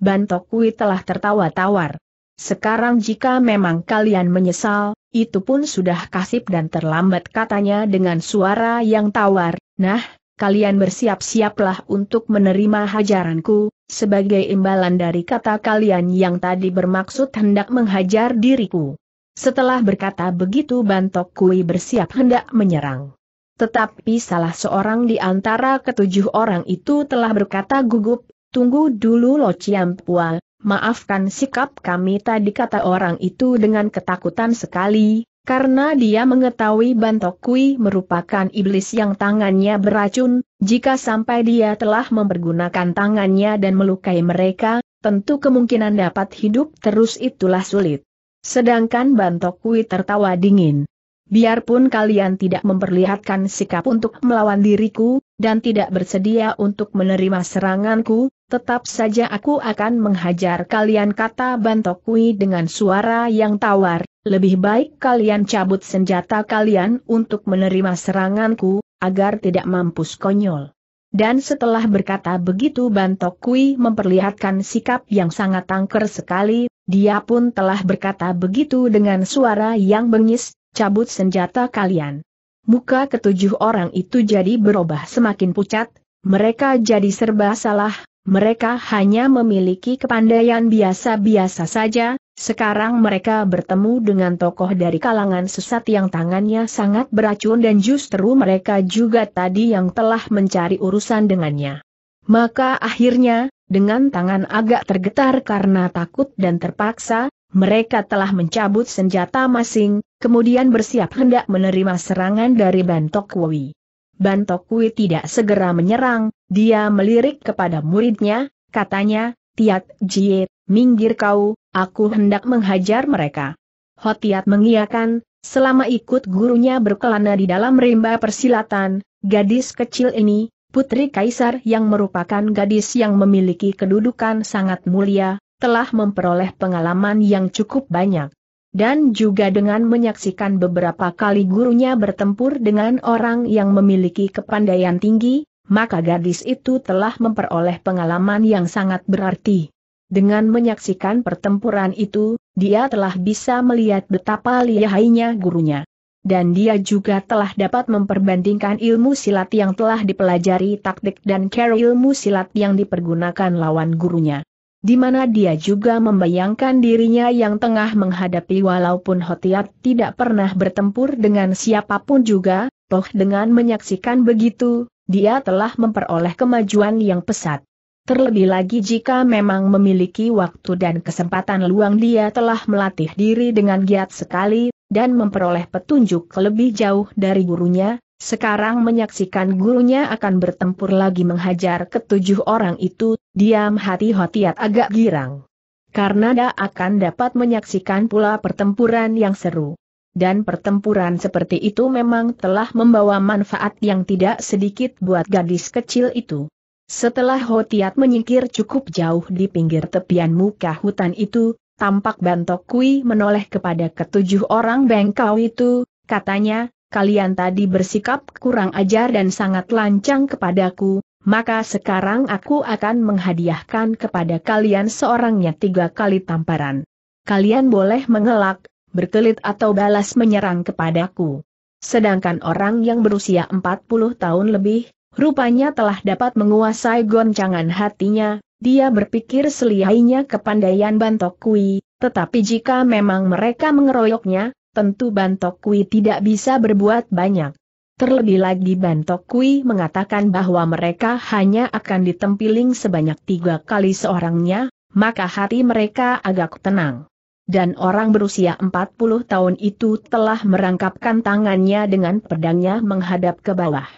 Speaker 1: Bantokwi telah tertawa tawar. Sekarang jika memang kalian menyesal, itu pun sudah kasip dan terlambat katanya dengan suara yang tawar, nah, kalian bersiap-siaplah untuk menerima hajaranku, sebagai imbalan dari kata kalian yang tadi bermaksud hendak menghajar diriku. Setelah berkata begitu Bantok bersiap hendak menyerang. Tetapi salah seorang di antara ketujuh orang itu telah berkata gugup, tunggu dulu Lo Ciampual, maafkan sikap kami tadi kata orang itu dengan ketakutan sekali, karena dia mengetahui Bantokui merupakan iblis yang tangannya beracun, jika sampai dia telah mempergunakan tangannya dan melukai mereka, tentu kemungkinan dapat hidup terus itulah sulit. Sedangkan Bantokui tertawa dingin. Biarpun kalian tidak memperlihatkan sikap untuk melawan diriku, dan tidak bersedia untuk menerima seranganku, tetap saja aku akan menghajar kalian kata Bantokui dengan suara yang tawar, lebih baik kalian cabut senjata kalian untuk menerima seranganku, agar tidak mampus konyol. Dan setelah berkata begitu Bantokui memperlihatkan sikap yang sangat tangker sekali, dia pun telah berkata begitu dengan suara yang bengis, cabut senjata kalian. Muka ketujuh orang itu jadi berubah semakin pucat, mereka jadi serba salah, mereka hanya memiliki kepandaian biasa-biasa saja, sekarang mereka bertemu dengan tokoh dari kalangan sesat yang tangannya sangat beracun dan justru mereka juga tadi yang telah mencari urusan dengannya. Maka akhirnya, dengan tangan agak tergetar karena takut dan terpaksa, mereka telah mencabut senjata masing, kemudian bersiap hendak menerima serangan dari Bantok Wui. Bantok Wui tidak segera menyerang, dia melirik kepada muridnya, katanya, Tiat Jie, minggir kau, aku hendak menghajar mereka. Hotiat mengiakan, selama ikut gurunya berkelana di dalam rimba persilatan, gadis kecil ini, putri kaisar yang merupakan gadis yang memiliki kedudukan sangat mulia, telah memperoleh pengalaman yang cukup banyak dan juga dengan menyaksikan beberapa kali gurunya bertempur dengan orang yang memiliki kepandaian tinggi, maka gadis itu telah memperoleh pengalaman yang sangat berarti. Dengan menyaksikan pertempuran itu, dia telah bisa melihat betapa lihainya gurunya. Dan dia juga telah dapat memperbandingkan ilmu silat yang telah dipelajari taktik dan care ilmu silat yang dipergunakan lawan gurunya di mana dia juga membayangkan dirinya yang tengah menghadapi walaupun Hotiat tidak pernah bertempur dengan siapapun juga, toh dengan menyaksikan begitu, dia telah memperoleh kemajuan yang pesat. Terlebih lagi jika memang memiliki waktu dan kesempatan luang dia telah melatih diri dengan giat sekali, dan memperoleh petunjuk lebih jauh dari gurunya, sekarang menyaksikan gurunya akan bertempur lagi menghajar ketujuh orang itu, diam hati Hotiat agak girang. Karena dia akan dapat menyaksikan pula pertempuran yang seru. Dan pertempuran seperti itu memang telah membawa manfaat yang tidak sedikit buat gadis kecil itu. Setelah Hotiat menyingkir cukup jauh di pinggir tepian muka hutan itu, tampak Bantok Kui menoleh kepada ketujuh orang bengkau itu, katanya, kalian tadi bersikap kurang ajar dan sangat lancang kepadaku, maka sekarang aku akan menghadiahkan kepada kalian seorangnya tiga kali tamparan. Kalian boleh mengelak, berkelit atau balas menyerang kepadaku. Sedangkan orang yang berusia 40 tahun lebih, rupanya telah dapat menguasai goncangan hatinya, dia berpikir selihainya kepandaian Bantok Kui, tetapi jika memang mereka mengeroyoknya, tentu Bantok Kui tidak bisa berbuat banyak. Terlebih lagi Bantok Kui mengatakan bahwa mereka hanya akan ditempiling sebanyak tiga kali seorangnya, maka hati mereka agak tenang. Dan orang berusia 40 tahun itu telah merangkapkan tangannya dengan pedangnya menghadap ke bawah.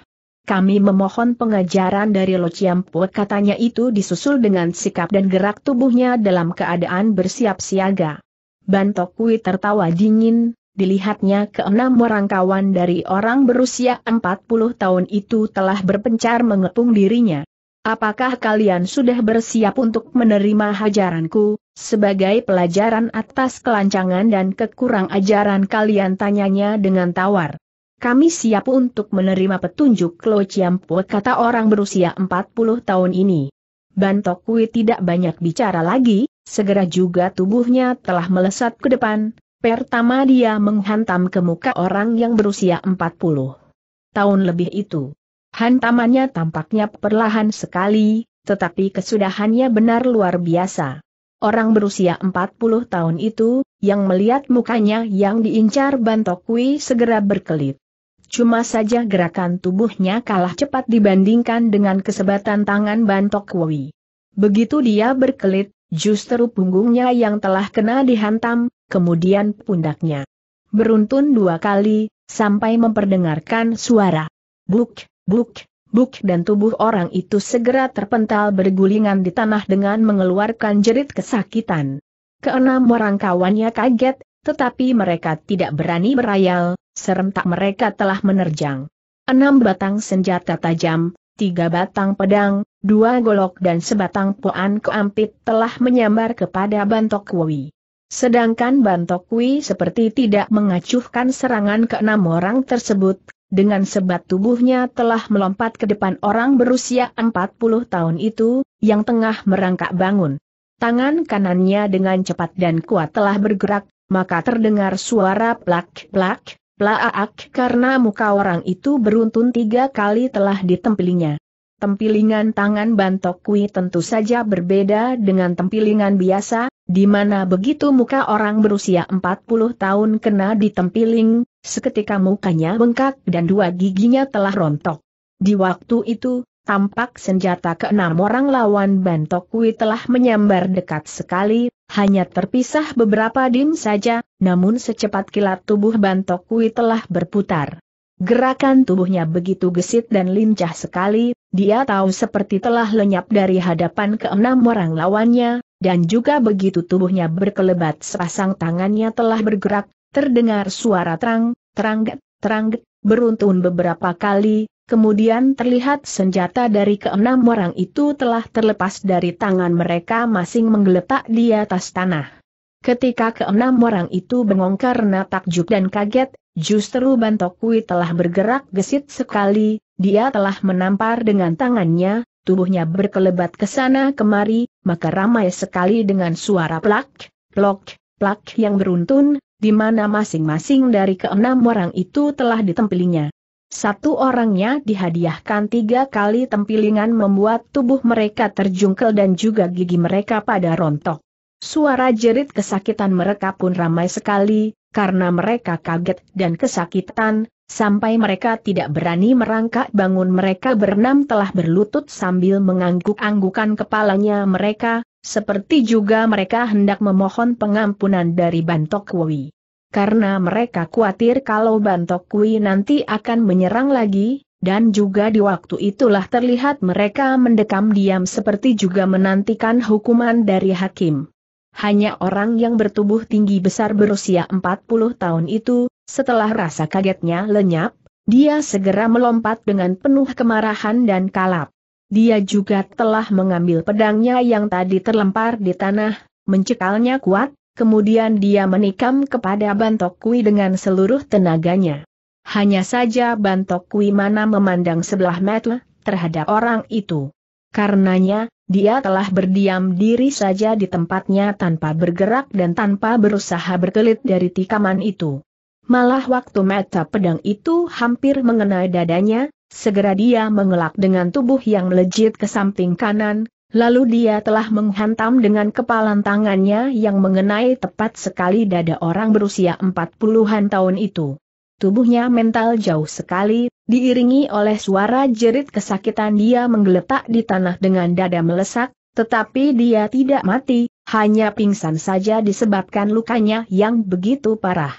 Speaker 1: Kami memohon pengajaran dari Lo Chiampu katanya itu disusul dengan sikap dan gerak tubuhnya dalam keadaan bersiap siaga. Bantok Kui tertawa dingin, dilihatnya keenam orang kawan dari orang berusia 40 tahun itu telah berpencar mengepung dirinya. Apakah kalian sudah bersiap untuk menerima hajaranku, sebagai pelajaran atas kelancangan dan kekurang ajaran kalian tanyanya dengan tawar. Kami siap untuk menerima petunjuk Lo Chiampo kata orang berusia 40 tahun ini. Bantokwi tidak banyak bicara lagi, segera juga tubuhnya telah melesat ke depan, Pertama dia menghantam ke muka orang yang berusia 40 tahun lebih itu. Hantamannya tampaknya perlahan sekali, tetapi kesudahannya benar luar biasa. Orang berusia 40 tahun itu, yang melihat mukanya yang diincar Bantokwi segera berkelit. Cuma saja gerakan tubuhnya kalah cepat dibandingkan dengan kesebatan tangan Bantokwi. Begitu dia berkelit, Justru punggungnya yang telah kena dihantam, kemudian pundaknya. Beruntun dua kali, sampai memperdengarkan suara. Buk, buk, buk dan tubuh orang itu segera terpental bergulingan di tanah dengan mengeluarkan jerit kesakitan. Keenam orang kawannya kaget, tetapi mereka tidak berani berayal, serentak mereka telah menerjang. Enam batang senjata tajam, tiga batang pedang, Dua golok dan sebatang poan keampit telah menyambar kepada Bantok Kui. Sedangkan Bantok Kui seperti tidak mengacuhkan serangan ke enam orang tersebut, dengan sebat tubuhnya telah melompat ke depan orang berusia 40 tahun itu, yang tengah merangkak bangun. Tangan kanannya dengan cepat dan kuat telah bergerak, maka terdengar suara plak-plak, plaak karena muka orang itu beruntun tiga kali telah ditempelinya tempilingan tangan kui tentu saja berbeda dengan tempilingan biasa, di mana begitu muka orang berusia 40 tahun kena ditempiling, seketika mukanya bengkak dan dua giginya telah rontok. Di waktu itu, tampak senjata keenam orang lawan kui telah menyambar dekat sekali, hanya terpisah beberapa dim saja, namun secepat kilat tubuh kui telah berputar. Gerakan tubuhnya begitu gesit dan lincah sekali, dia tahu seperti telah lenyap dari hadapan keenam orang lawannya, dan juga begitu tubuhnya berkelebat sepasang tangannya telah bergerak, terdengar suara terang, terang, terang, beruntun beberapa kali, kemudian terlihat senjata dari keenam orang itu telah terlepas dari tangan mereka masing menggeletak di atas tanah. Ketika keenam orang itu bengong karena takjub dan kaget, justru Bantokui telah bergerak gesit sekali, dia telah menampar dengan tangannya, tubuhnya berkelebat ke sana kemari, maka ramai sekali dengan suara plak, plok, plak yang beruntun, di mana masing-masing dari keenam orang itu telah ditempelinya. Satu orangnya dihadiahkan tiga kali tempilingan membuat tubuh mereka terjungkel dan juga gigi mereka pada rontok. Suara jerit kesakitan mereka pun ramai sekali, karena mereka kaget dan kesakitan, sampai mereka tidak berani merangkak bangun mereka berenam telah berlutut sambil mengangguk-anggukan kepalanya mereka, seperti juga mereka hendak memohon pengampunan dari Bantok Kui. Karena mereka khawatir kalau Bantok Kui nanti akan menyerang lagi, dan juga di waktu itulah terlihat mereka mendekam diam seperti juga menantikan hukuman dari hakim. Hanya orang yang bertubuh tinggi besar berusia 40 tahun itu, setelah rasa kagetnya lenyap, dia segera melompat dengan penuh kemarahan dan kalap. Dia juga telah mengambil pedangnya yang tadi terlempar di tanah, mencekalnya kuat, kemudian dia menikam kepada Bantok Kui dengan seluruh tenaganya. Hanya saja Bantok Kui mana memandang sebelah mata terhadap orang itu. Karenanya, dia telah berdiam diri saja di tempatnya tanpa bergerak dan tanpa berusaha berkelit dari tikaman itu. Malah waktu mata pedang itu hampir mengenai dadanya, segera dia mengelak dengan tubuh yang melejit ke samping kanan, Lalu dia telah menghantam dengan kepalan tangannya yang mengenai tepat sekali dada orang berusia empat puluhan tahun itu. Tubuhnya mental jauh sekali, diiringi oleh suara jerit kesakitan dia menggeletak di tanah dengan dada melesak, tetapi dia tidak mati, hanya pingsan saja disebabkan lukanya yang begitu parah.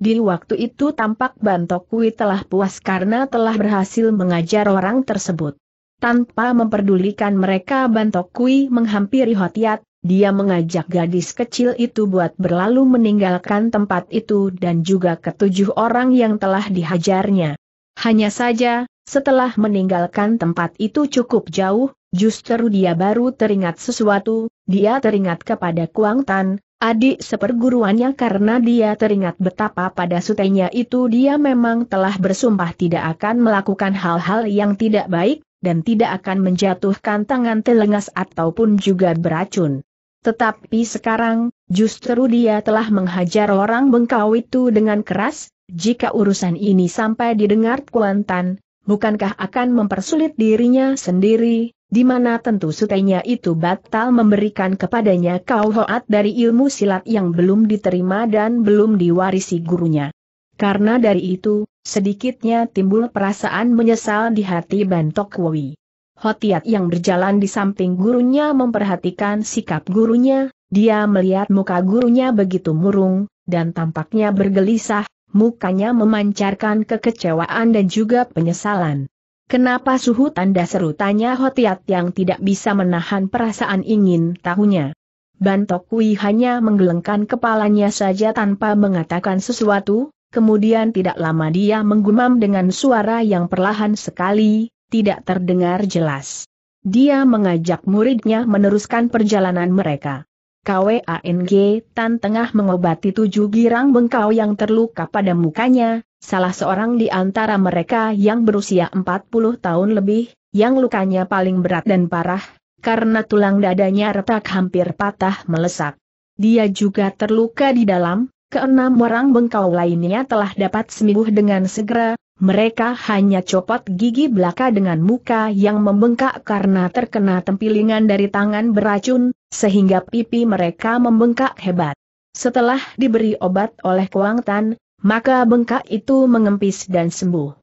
Speaker 1: Di waktu itu tampak Bantokui telah puas karena telah berhasil mengajar orang tersebut. Tanpa memperdulikan mereka Bantokui menghampiri Hotiat, dia mengajak gadis kecil itu buat berlalu meninggalkan tempat itu dan juga ketujuh orang yang telah dihajarnya. Hanya saja, setelah meninggalkan tempat itu cukup jauh, justru dia baru teringat sesuatu, dia teringat kepada Kuang Tan, adik seperguruannya karena dia teringat betapa pada sutenya itu dia memang telah bersumpah tidak akan melakukan hal-hal yang tidak baik, dan tidak akan menjatuhkan tangan telengas ataupun juga beracun. Tetapi sekarang, justru dia telah menghajar orang bengkau itu dengan keras, jika urusan ini sampai didengar Kuantan, bukankah akan mempersulit dirinya sendiri, di mana tentu sutenya itu batal memberikan kepadanya kau hoat dari ilmu silat yang belum diterima dan belum diwarisi gurunya. Karena dari itu, sedikitnya timbul perasaan menyesal di hati Bantok Wei. Hotiat yang berjalan di samping gurunya memperhatikan sikap gurunya, dia melihat muka gurunya begitu murung, dan tampaknya bergelisah, mukanya memancarkan kekecewaan dan juga penyesalan. Kenapa suhu tanda seru tanya Hotiat yang tidak bisa menahan perasaan ingin tahunya. Bantokui hanya menggelengkan kepalanya saja tanpa mengatakan sesuatu, Kemudian tidak lama dia menggumam dengan suara yang perlahan sekali, tidak terdengar jelas. Dia mengajak muridnya meneruskan perjalanan mereka. KWANG Tan tengah mengobati tujuh girang bengkau yang terluka pada mukanya, salah seorang di antara mereka yang berusia 40 tahun lebih, yang lukanya paling berat dan parah, karena tulang dadanya retak hampir patah melesak. Dia juga terluka di dalam, keenam orang bengkau lainnya telah dapat sembuh dengan segera, mereka hanya copot gigi belaka dengan muka yang membengkak karena terkena tempilingan dari tangan beracun, sehingga pipi mereka membengkak hebat. Setelah diberi obat oleh Kuang Tan, maka bengkak itu mengempis dan sembuh.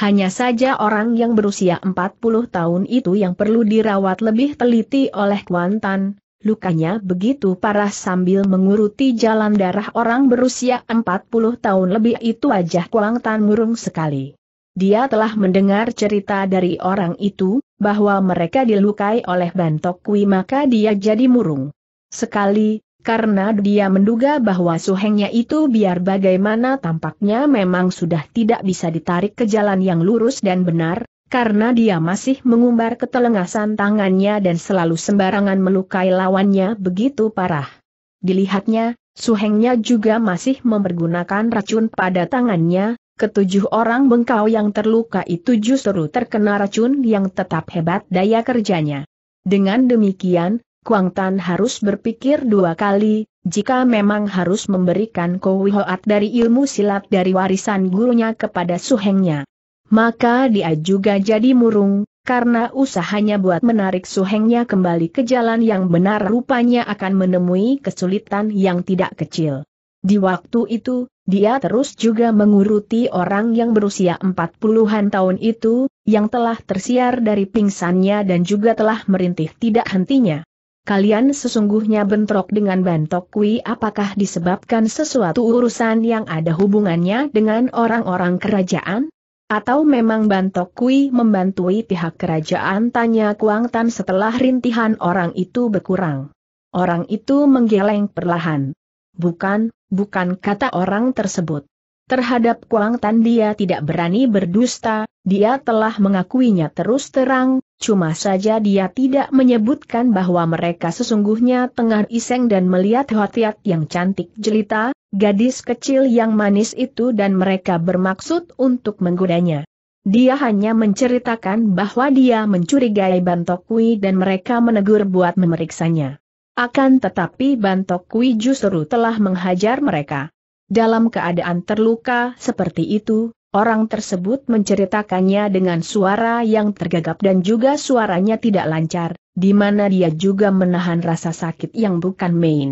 Speaker 1: Hanya saja orang yang berusia 40 tahun itu yang perlu dirawat lebih teliti oleh Kuang Tan, Lukanya begitu parah sambil menguruti jalan darah orang berusia 40 tahun lebih itu wajah Kuang Tan murung sekali. Dia telah mendengar cerita dari orang itu, bahwa mereka dilukai oleh bantok kui maka dia jadi murung. Sekali, karena dia menduga bahwa suhengnya itu biar bagaimana tampaknya memang sudah tidak bisa ditarik ke jalan yang lurus dan benar, karena dia masih mengumbar ketelengasan tangannya dan selalu sembarangan melukai lawannya begitu parah. Dilihatnya, suhengnya juga masih mempergunakan racun pada tangannya, ketujuh orang bengkau yang terluka itu justru terkena racun yang tetap hebat daya kerjanya. Dengan demikian, Kuang Tan harus berpikir dua kali, jika memang harus memberikan kowihoat dari ilmu silat dari warisan gurunya kepada suhengnya. Maka dia juga jadi murung, karena usahanya buat menarik suhengnya kembali ke jalan yang benar rupanya akan menemui kesulitan yang tidak kecil. Di waktu itu, dia terus juga menguruti orang yang berusia 40-an tahun itu, yang telah tersiar dari pingsannya dan juga telah merintih tidak hentinya. Kalian sesungguhnya bentrok dengan bantok kui apakah disebabkan sesuatu urusan yang ada hubungannya dengan orang-orang kerajaan? Atau memang Bantok Kui membantui pihak kerajaan tanya Kuang Tan setelah rintihan orang itu berkurang. Orang itu menggeleng perlahan. Bukan, bukan kata orang tersebut. Terhadap Kuang Tan dia tidak berani berdusta, dia telah mengakuinya terus terang, cuma saja dia tidak menyebutkan bahwa mereka sesungguhnya tengah iseng dan melihat hotiat yang cantik jelita, gadis kecil yang manis itu dan mereka bermaksud untuk menggodanya. Dia hanya menceritakan bahwa dia mencurigai Bantokui dan mereka menegur buat memeriksanya. Akan tetapi Bantokui justru telah menghajar mereka. Dalam keadaan terluka seperti itu, orang tersebut menceritakannya dengan suara yang tergagap dan juga suaranya tidak lancar, di mana dia juga menahan rasa sakit yang bukan main.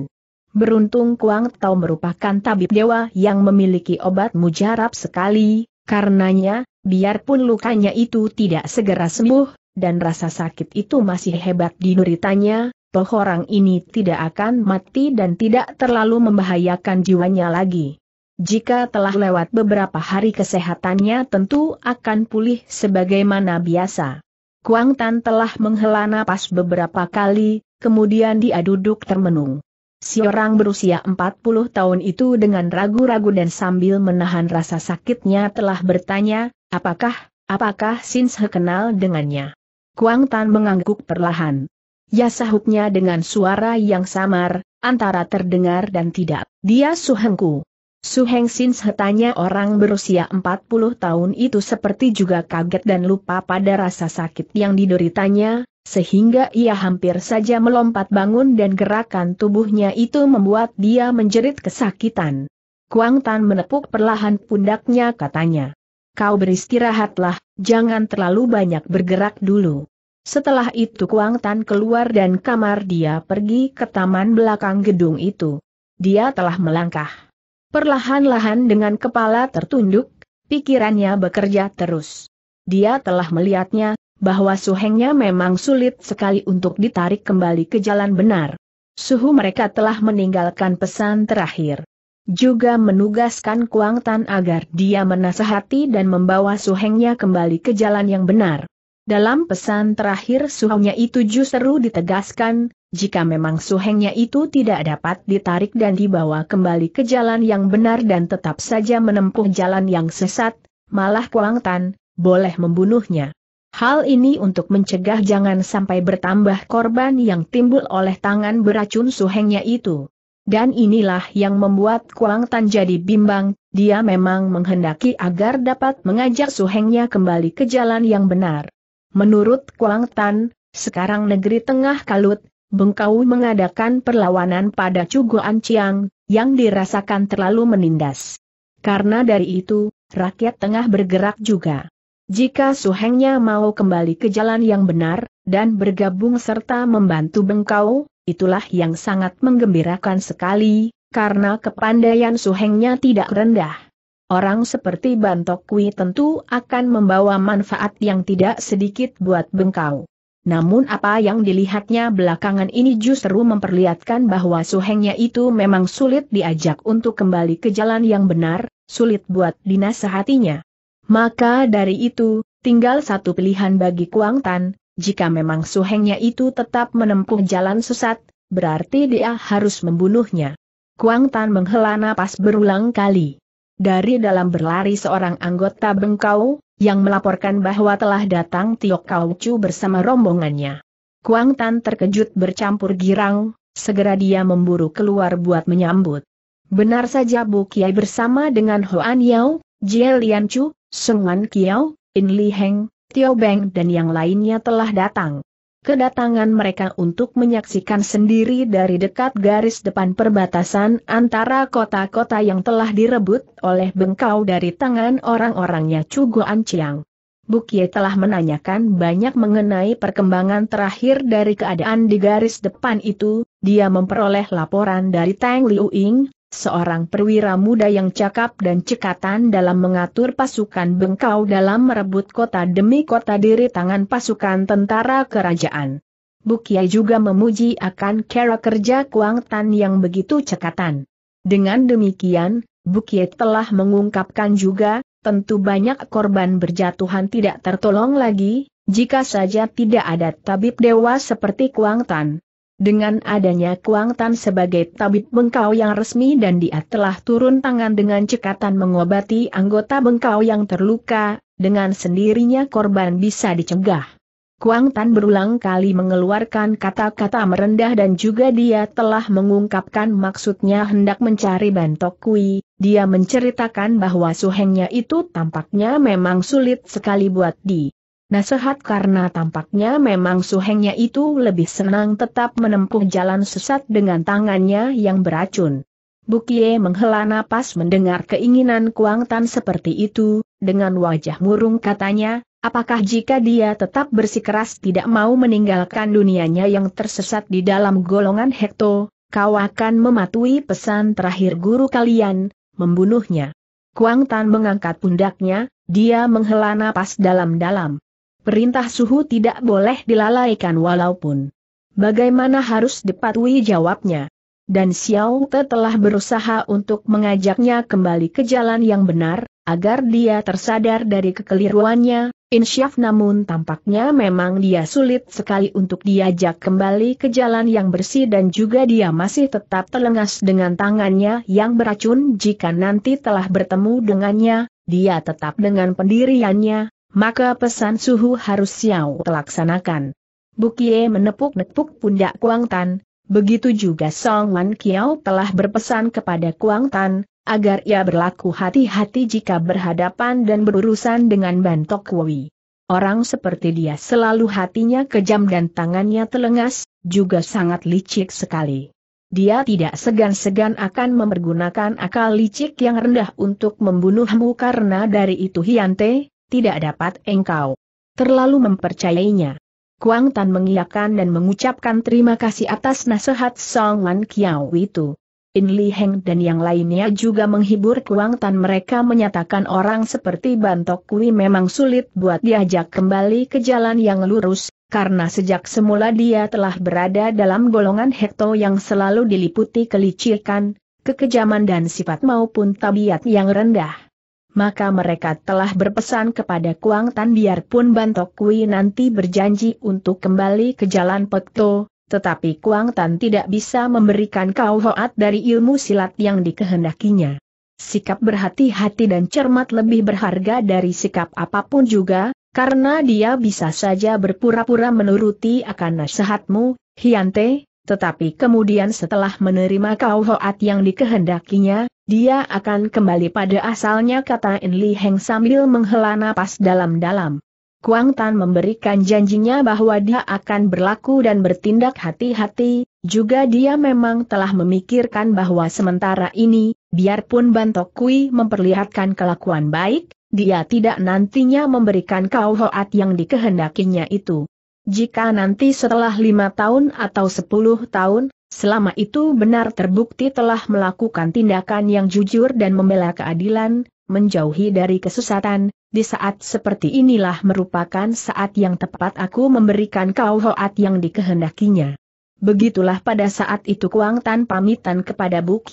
Speaker 1: Beruntung Kuang Tao merupakan tabib dewa yang memiliki obat mujarab sekali, karenanya, biarpun lukanya itu tidak segera sembuh, dan rasa sakit itu masih hebat di nuritanya, toh orang ini tidak akan mati dan tidak terlalu membahayakan jiwanya lagi. Jika telah lewat beberapa hari kesehatannya tentu akan pulih sebagaimana biasa. Kuang Tan telah menghela napas beberapa kali, kemudian dia duduk termenung. Si orang berusia 40 tahun itu dengan ragu-ragu dan sambil menahan rasa sakitnya telah bertanya, apakah, apakah Sinse kenal dengannya? Kuang Tan mengangguk perlahan. Ya sahutnya dengan suara yang samar, antara terdengar dan tidak, dia suhengku. Su Heng Sin setanya orang berusia 40 tahun itu seperti juga kaget dan lupa pada rasa sakit yang dideritanya, sehingga ia hampir saja melompat bangun dan gerakan tubuhnya itu membuat dia menjerit kesakitan. Kuang Tan menepuk perlahan pundaknya katanya. Kau beristirahatlah, jangan terlalu banyak bergerak dulu. Setelah itu Kuang Tan keluar dan kamar dia pergi ke taman belakang gedung itu. Dia telah melangkah Perlahan-lahan dengan kepala tertunduk, pikirannya bekerja terus. Dia telah melihatnya, bahwa suhengnya memang sulit sekali untuk ditarik kembali ke jalan benar. Suhu mereka telah meninggalkan pesan terakhir. Juga menugaskan Kuang Tan agar dia menasehati dan membawa suhengnya kembali ke jalan yang benar. Dalam pesan terakhir suhunya itu justru ditegaskan, jika memang suhengnya itu tidak dapat ditarik dan dibawa kembali ke jalan yang benar dan tetap saja menempuh jalan yang sesat, malah Kuang Tan, boleh membunuhnya. Hal ini untuk mencegah jangan sampai bertambah korban yang timbul oleh tangan beracun suhengnya itu. Dan inilah yang membuat Kuang Tan jadi bimbang, dia memang menghendaki agar dapat mengajak suhengnya kembali ke jalan yang benar. Menurut Kuang Tan, sekarang negeri tengah kalut, Bengkau mengadakan perlawanan pada Cuguan Ciang, yang dirasakan terlalu menindas. Karena dari itu, rakyat tengah bergerak juga. Jika suhengnya mau kembali ke jalan yang benar, dan bergabung serta membantu Bengkau, itulah yang sangat menggembirakan sekali, karena kepandaian suhengnya tidak rendah. Orang seperti Bantok Kui tentu akan membawa manfaat yang tidak sedikit buat Bengkau. Namun apa yang dilihatnya belakangan ini justru memperlihatkan bahwa suhengnya itu memang sulit diajak untuk kembali ke jalan yang benar, sulit buat dinasehatinya. Maka dari itu, tinggal satu pilihan bagi Kuang Tan, jika memang suhengnya itu tetap menempuh jalan sesat, berarti dia harus membunuhnya. Kuang Tan menghela napas berulang kali. Dari dalam berlari seorang anggota Bengkau, yang melaporkan bahwa telah datang Tio Chu bersama rombongannya. Kuang Tan terkejut bercampur girang, segera dia memburu keluar buat menyambut. Benar saja Bu Kiai bersama dengan Hoan Yao, Jie Lian Chu, Sung Wan Kiao, In Li Heng, Tio Beng dan yang lainnya telah datang kedatangan mereka untuk menyaksikan sendiri dari dekat garis depan perbatasan antara kota-kota yang telah direbut oleh bengkau dari tangan orang-orangnya Cugo Anciang. Bukie telah menanyakan banyak mengenai perkembangan terakhir dari keadaan di garis depan itu, dia memperoleh laporan dari Tang Liu Ying, seorang perwira muda yang cakap dan cekatan dalam mengatur pasukan bengkau dalam merebut kota demi kota diri tangan pasukan tentara kerajaan. Bukia juga memuji akan cara kerja Kuang Tan yang begitu cekatan. Dengan demikian, Bukia telah mengungkapkan juga, tentu banyak korban berjatuhan tidak tertolong lagi, jika saja tidak ada tabib dewa seperti Kuang Tan. Dengan adanya Kuang Tan sebagai tabib bengkau yang resmi dan dia telah turun tangan dengan cekatan mengobati anggota bengkau yang terluka, dengan sendirinya korban bisa dicegah. Kuang Tan berulang kali mengeluarkan kata-kata merendah dan juga dia telah mengungkapkan maksudnya hendak mencari Bantok Kui, dia menceritakan bahwa suhengnya itu tampaknya memang sulit sekali buat di Nasihat karena tampaknya memang suhengnya itu lebih senang tetap menempuh jalan sesat dengan tangannya yang beracun. Bukie menghela napas mendengar keinginan Kuang Tan seperti itu, dengan wajah murung katanya, Apakah jika dia tetap bersikeras tidak mau meninggalkan dunianya yang tersesat di dalam golongan Hekto, kau akan mematuhi pesan terakhir guru kalian, membunuhnya. Kuang Tan mengangkat pundaknya, dia menghela napas dalam-dalam. Perintah suhu tidak boleh dilalaikan walaupun bagaimana harus dipatuhi jawabnya. Dan Xiao Te telah berusaha untuk mengajaknya kembali ke jalan yang benar, agar dia tersadar dari kekeliruannya, insyaf namun tampaknya memang dia sulit sekali untuk diajak kembali ke jalan yang bersih dan juga dia masih tetap telengas dengan tangannya yang beracun jika nanti telah bertemu dengannya, dia tetap dengan pendiriannya, maka pesan suhu harus Xiao telaksanakan. Bukie menepuk-nepuk pundak Kuang Tan, begitu juga Song Wan Kiao telah berpesan kepada Kuang Tan, agar ia berlaku hati-hati jika berhadapan dan berurusan dengan Bantok Wei. Orang seperti dia selalu hatinya kejam dan tangannya telengas, juga sangat licik sekali. Dia tidak segan-segan akan mempergunakan akal licik yang rendah untuk membunuhmu karena dari itu Hyante, tidak dapat engkau terlalu mempercayainya. Kuang Tan mengiyakan dan mengucapkan terima kasih atas nasihat Song Wan Kiao itu. In Li Heng dan yang lainnya juga menghibur Kuang Tan mereka menyatakan orang seperti Bantok Kui memang sulit buat diajak kembali ke jalan yang lurus, karena sejak semula dia telah berada dalam golongan Hekto yang selalu diliputi kelicikan, kekejaman dan sifat maupun tabiat yang rendah maka mereka telah berpesan kepada Kuang Tan biarpun Bantok Kui nanti berjanji untuk kembali ke jalan Pekto, tetapi Kuang Tan tidak bisa memberikan kau hoat dari ilmu silat yang dikehendakinya. Sikap berhati-hati dan cermat lebih berharga dari sikap apapun juga, karena dia bisa saja berpura-pura menuruti akan nasihatmu, Hiante, tetapi kemudian setelah menerima kau hoat yang dikehendakinya, dia akan kembali pada asalnya kata In Li Heng sambil menghela napas dalam-dalam. Kuang Tan memberikan janjinya bahwa dia akan berlaku dan bertindak hati-hati, juga dia memang telah memikirkan bahwa sementara ini, biarpun Bantok Kui memperlihatkan kelakuan baik, dia tidak nantinya memberikan kau hoat yang dikehendakinya itu. Jika nanti setelah lima tahun atau sepuluh tahun, Selama itu benar terbukti telah melakukan tindakan yang jujur dan membela keadilan, menjauhi dari kesesatan, di saat seperti inilah merupakan saat yang tepat aku memberikan kau hoat yang dikehendakinya. Begitulah pada saat itu Kuang Tan pamitan kepada Buk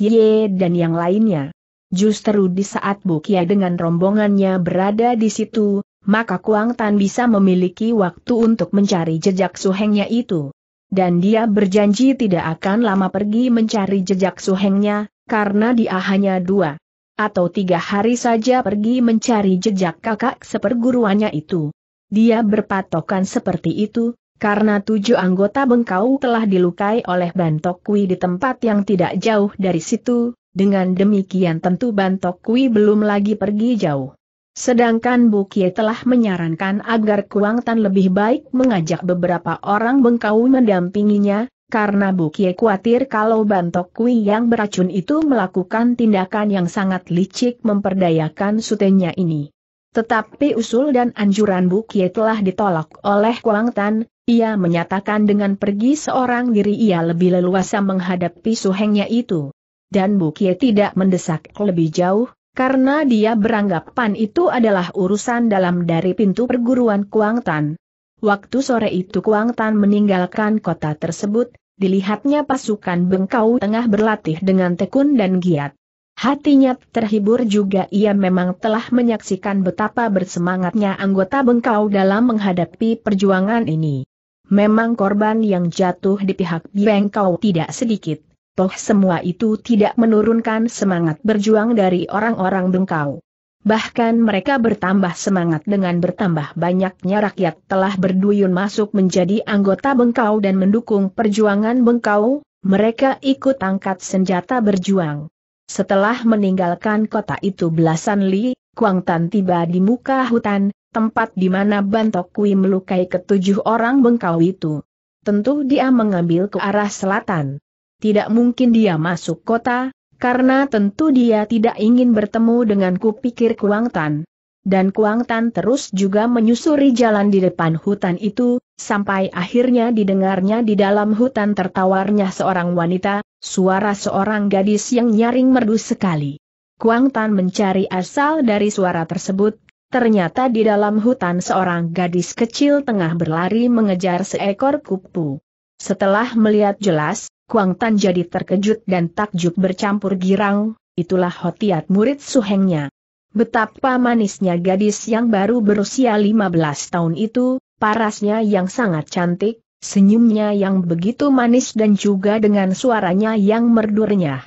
Speaker 1: dan yang lainnya. Justru di saat Buk dengan rombongannya berada di situ, maka Kuang Tan bisa memiliki waktu untuk mencari jejak suhengnya itu. Dan dia berjanji tidak akan lama pergi mencari jejak suhengnya, karena dia hanya dua atau tiga hari saja pergi mencari jejak kakak seperguruannya itu. Dia berpatokan seperti itu, karena tujuh anggota bengkau telah dilukai oleh Bantokwi di tempat yang tidak jauh dari situ, dengan demikian tentu Bantokwi belum lagi pergi jauh. Sedangkan Bukie telah menyarankan agar Kuang Tan lebih baik mengajak beberapa orang bengkau mendampinginya, karena Bukie khawatir kalau Bantok Kui yang beracun itu melakukan tindakan yang sangat licik memperdayakan sutenya ini. Tetapi usul dan anjuran Bukie telah ditolak oleh Kuang Tan, ia menyatakan dengan pergi seorang diri ia lebih leluasa menghadapi suhengnya itu. Dan Bukie tidak mendesak lebih jauh, karena dia beranggapan itu adalah urusan dalam dari pintu perguruan Kuangtan. Waktu sore itu Kuangtan meninggalkan kota tersebut, dilihatnya pasukan Bengkau tengah berlatih dengan tekun dan giat. Hatinya terhibur juga ia memang telah menyaksikan betapa bersemangatnya anggota Bengkau dalam menghadapi perjuangan ini. Memang korban yang jatuh di pihak Bengkau tidak sedikit toh semua itu tidak menurunkan semangat berjuang dari orang-orang bengkau. Bahkan mereka bertambah semangat dengan bertambah banyaknya rakyat telah berduyun masuk menjadi anggota bengkau dan mendukung perjuangan bengkau, mereka ikut angkat senjata berjuang. Setelah meninggalkan kota itu belasan li, Kuang tiba di muka hutan, tempat di mana Bantok Kui melukai ketujuh orang bengkau itu. Tentu dia mengambil ke arah selatan tidak mungkin dia masuk kota, karena tentu dia tidak ingin bertemu denganku pikir Kuang Tan. Dan Kuang Tan terus juga menyusuri jalan di depan hutan itu, sampai akhirnya didengarnya di dalam hutan tertawarnya seorang wanita, suara seorang gadis yang nyaring merdu sekali. Kuang Tan mencari asal dari suara tersebut, Ternyata di dalam hutan seorang gadis kecil tengah berlari mengejar seekor kupu. Setelah melihat jelas, Kuang Tan jadi terkejut dan takjub bercampur girang, itulah hotiat murid suhengnya. Betapa manisnya gadis yang baru berusia 15 tahun itu, parasnya yang sangat cantik, senyumnya yang begitu manis dan juga dengan suaranya yang merdurnya.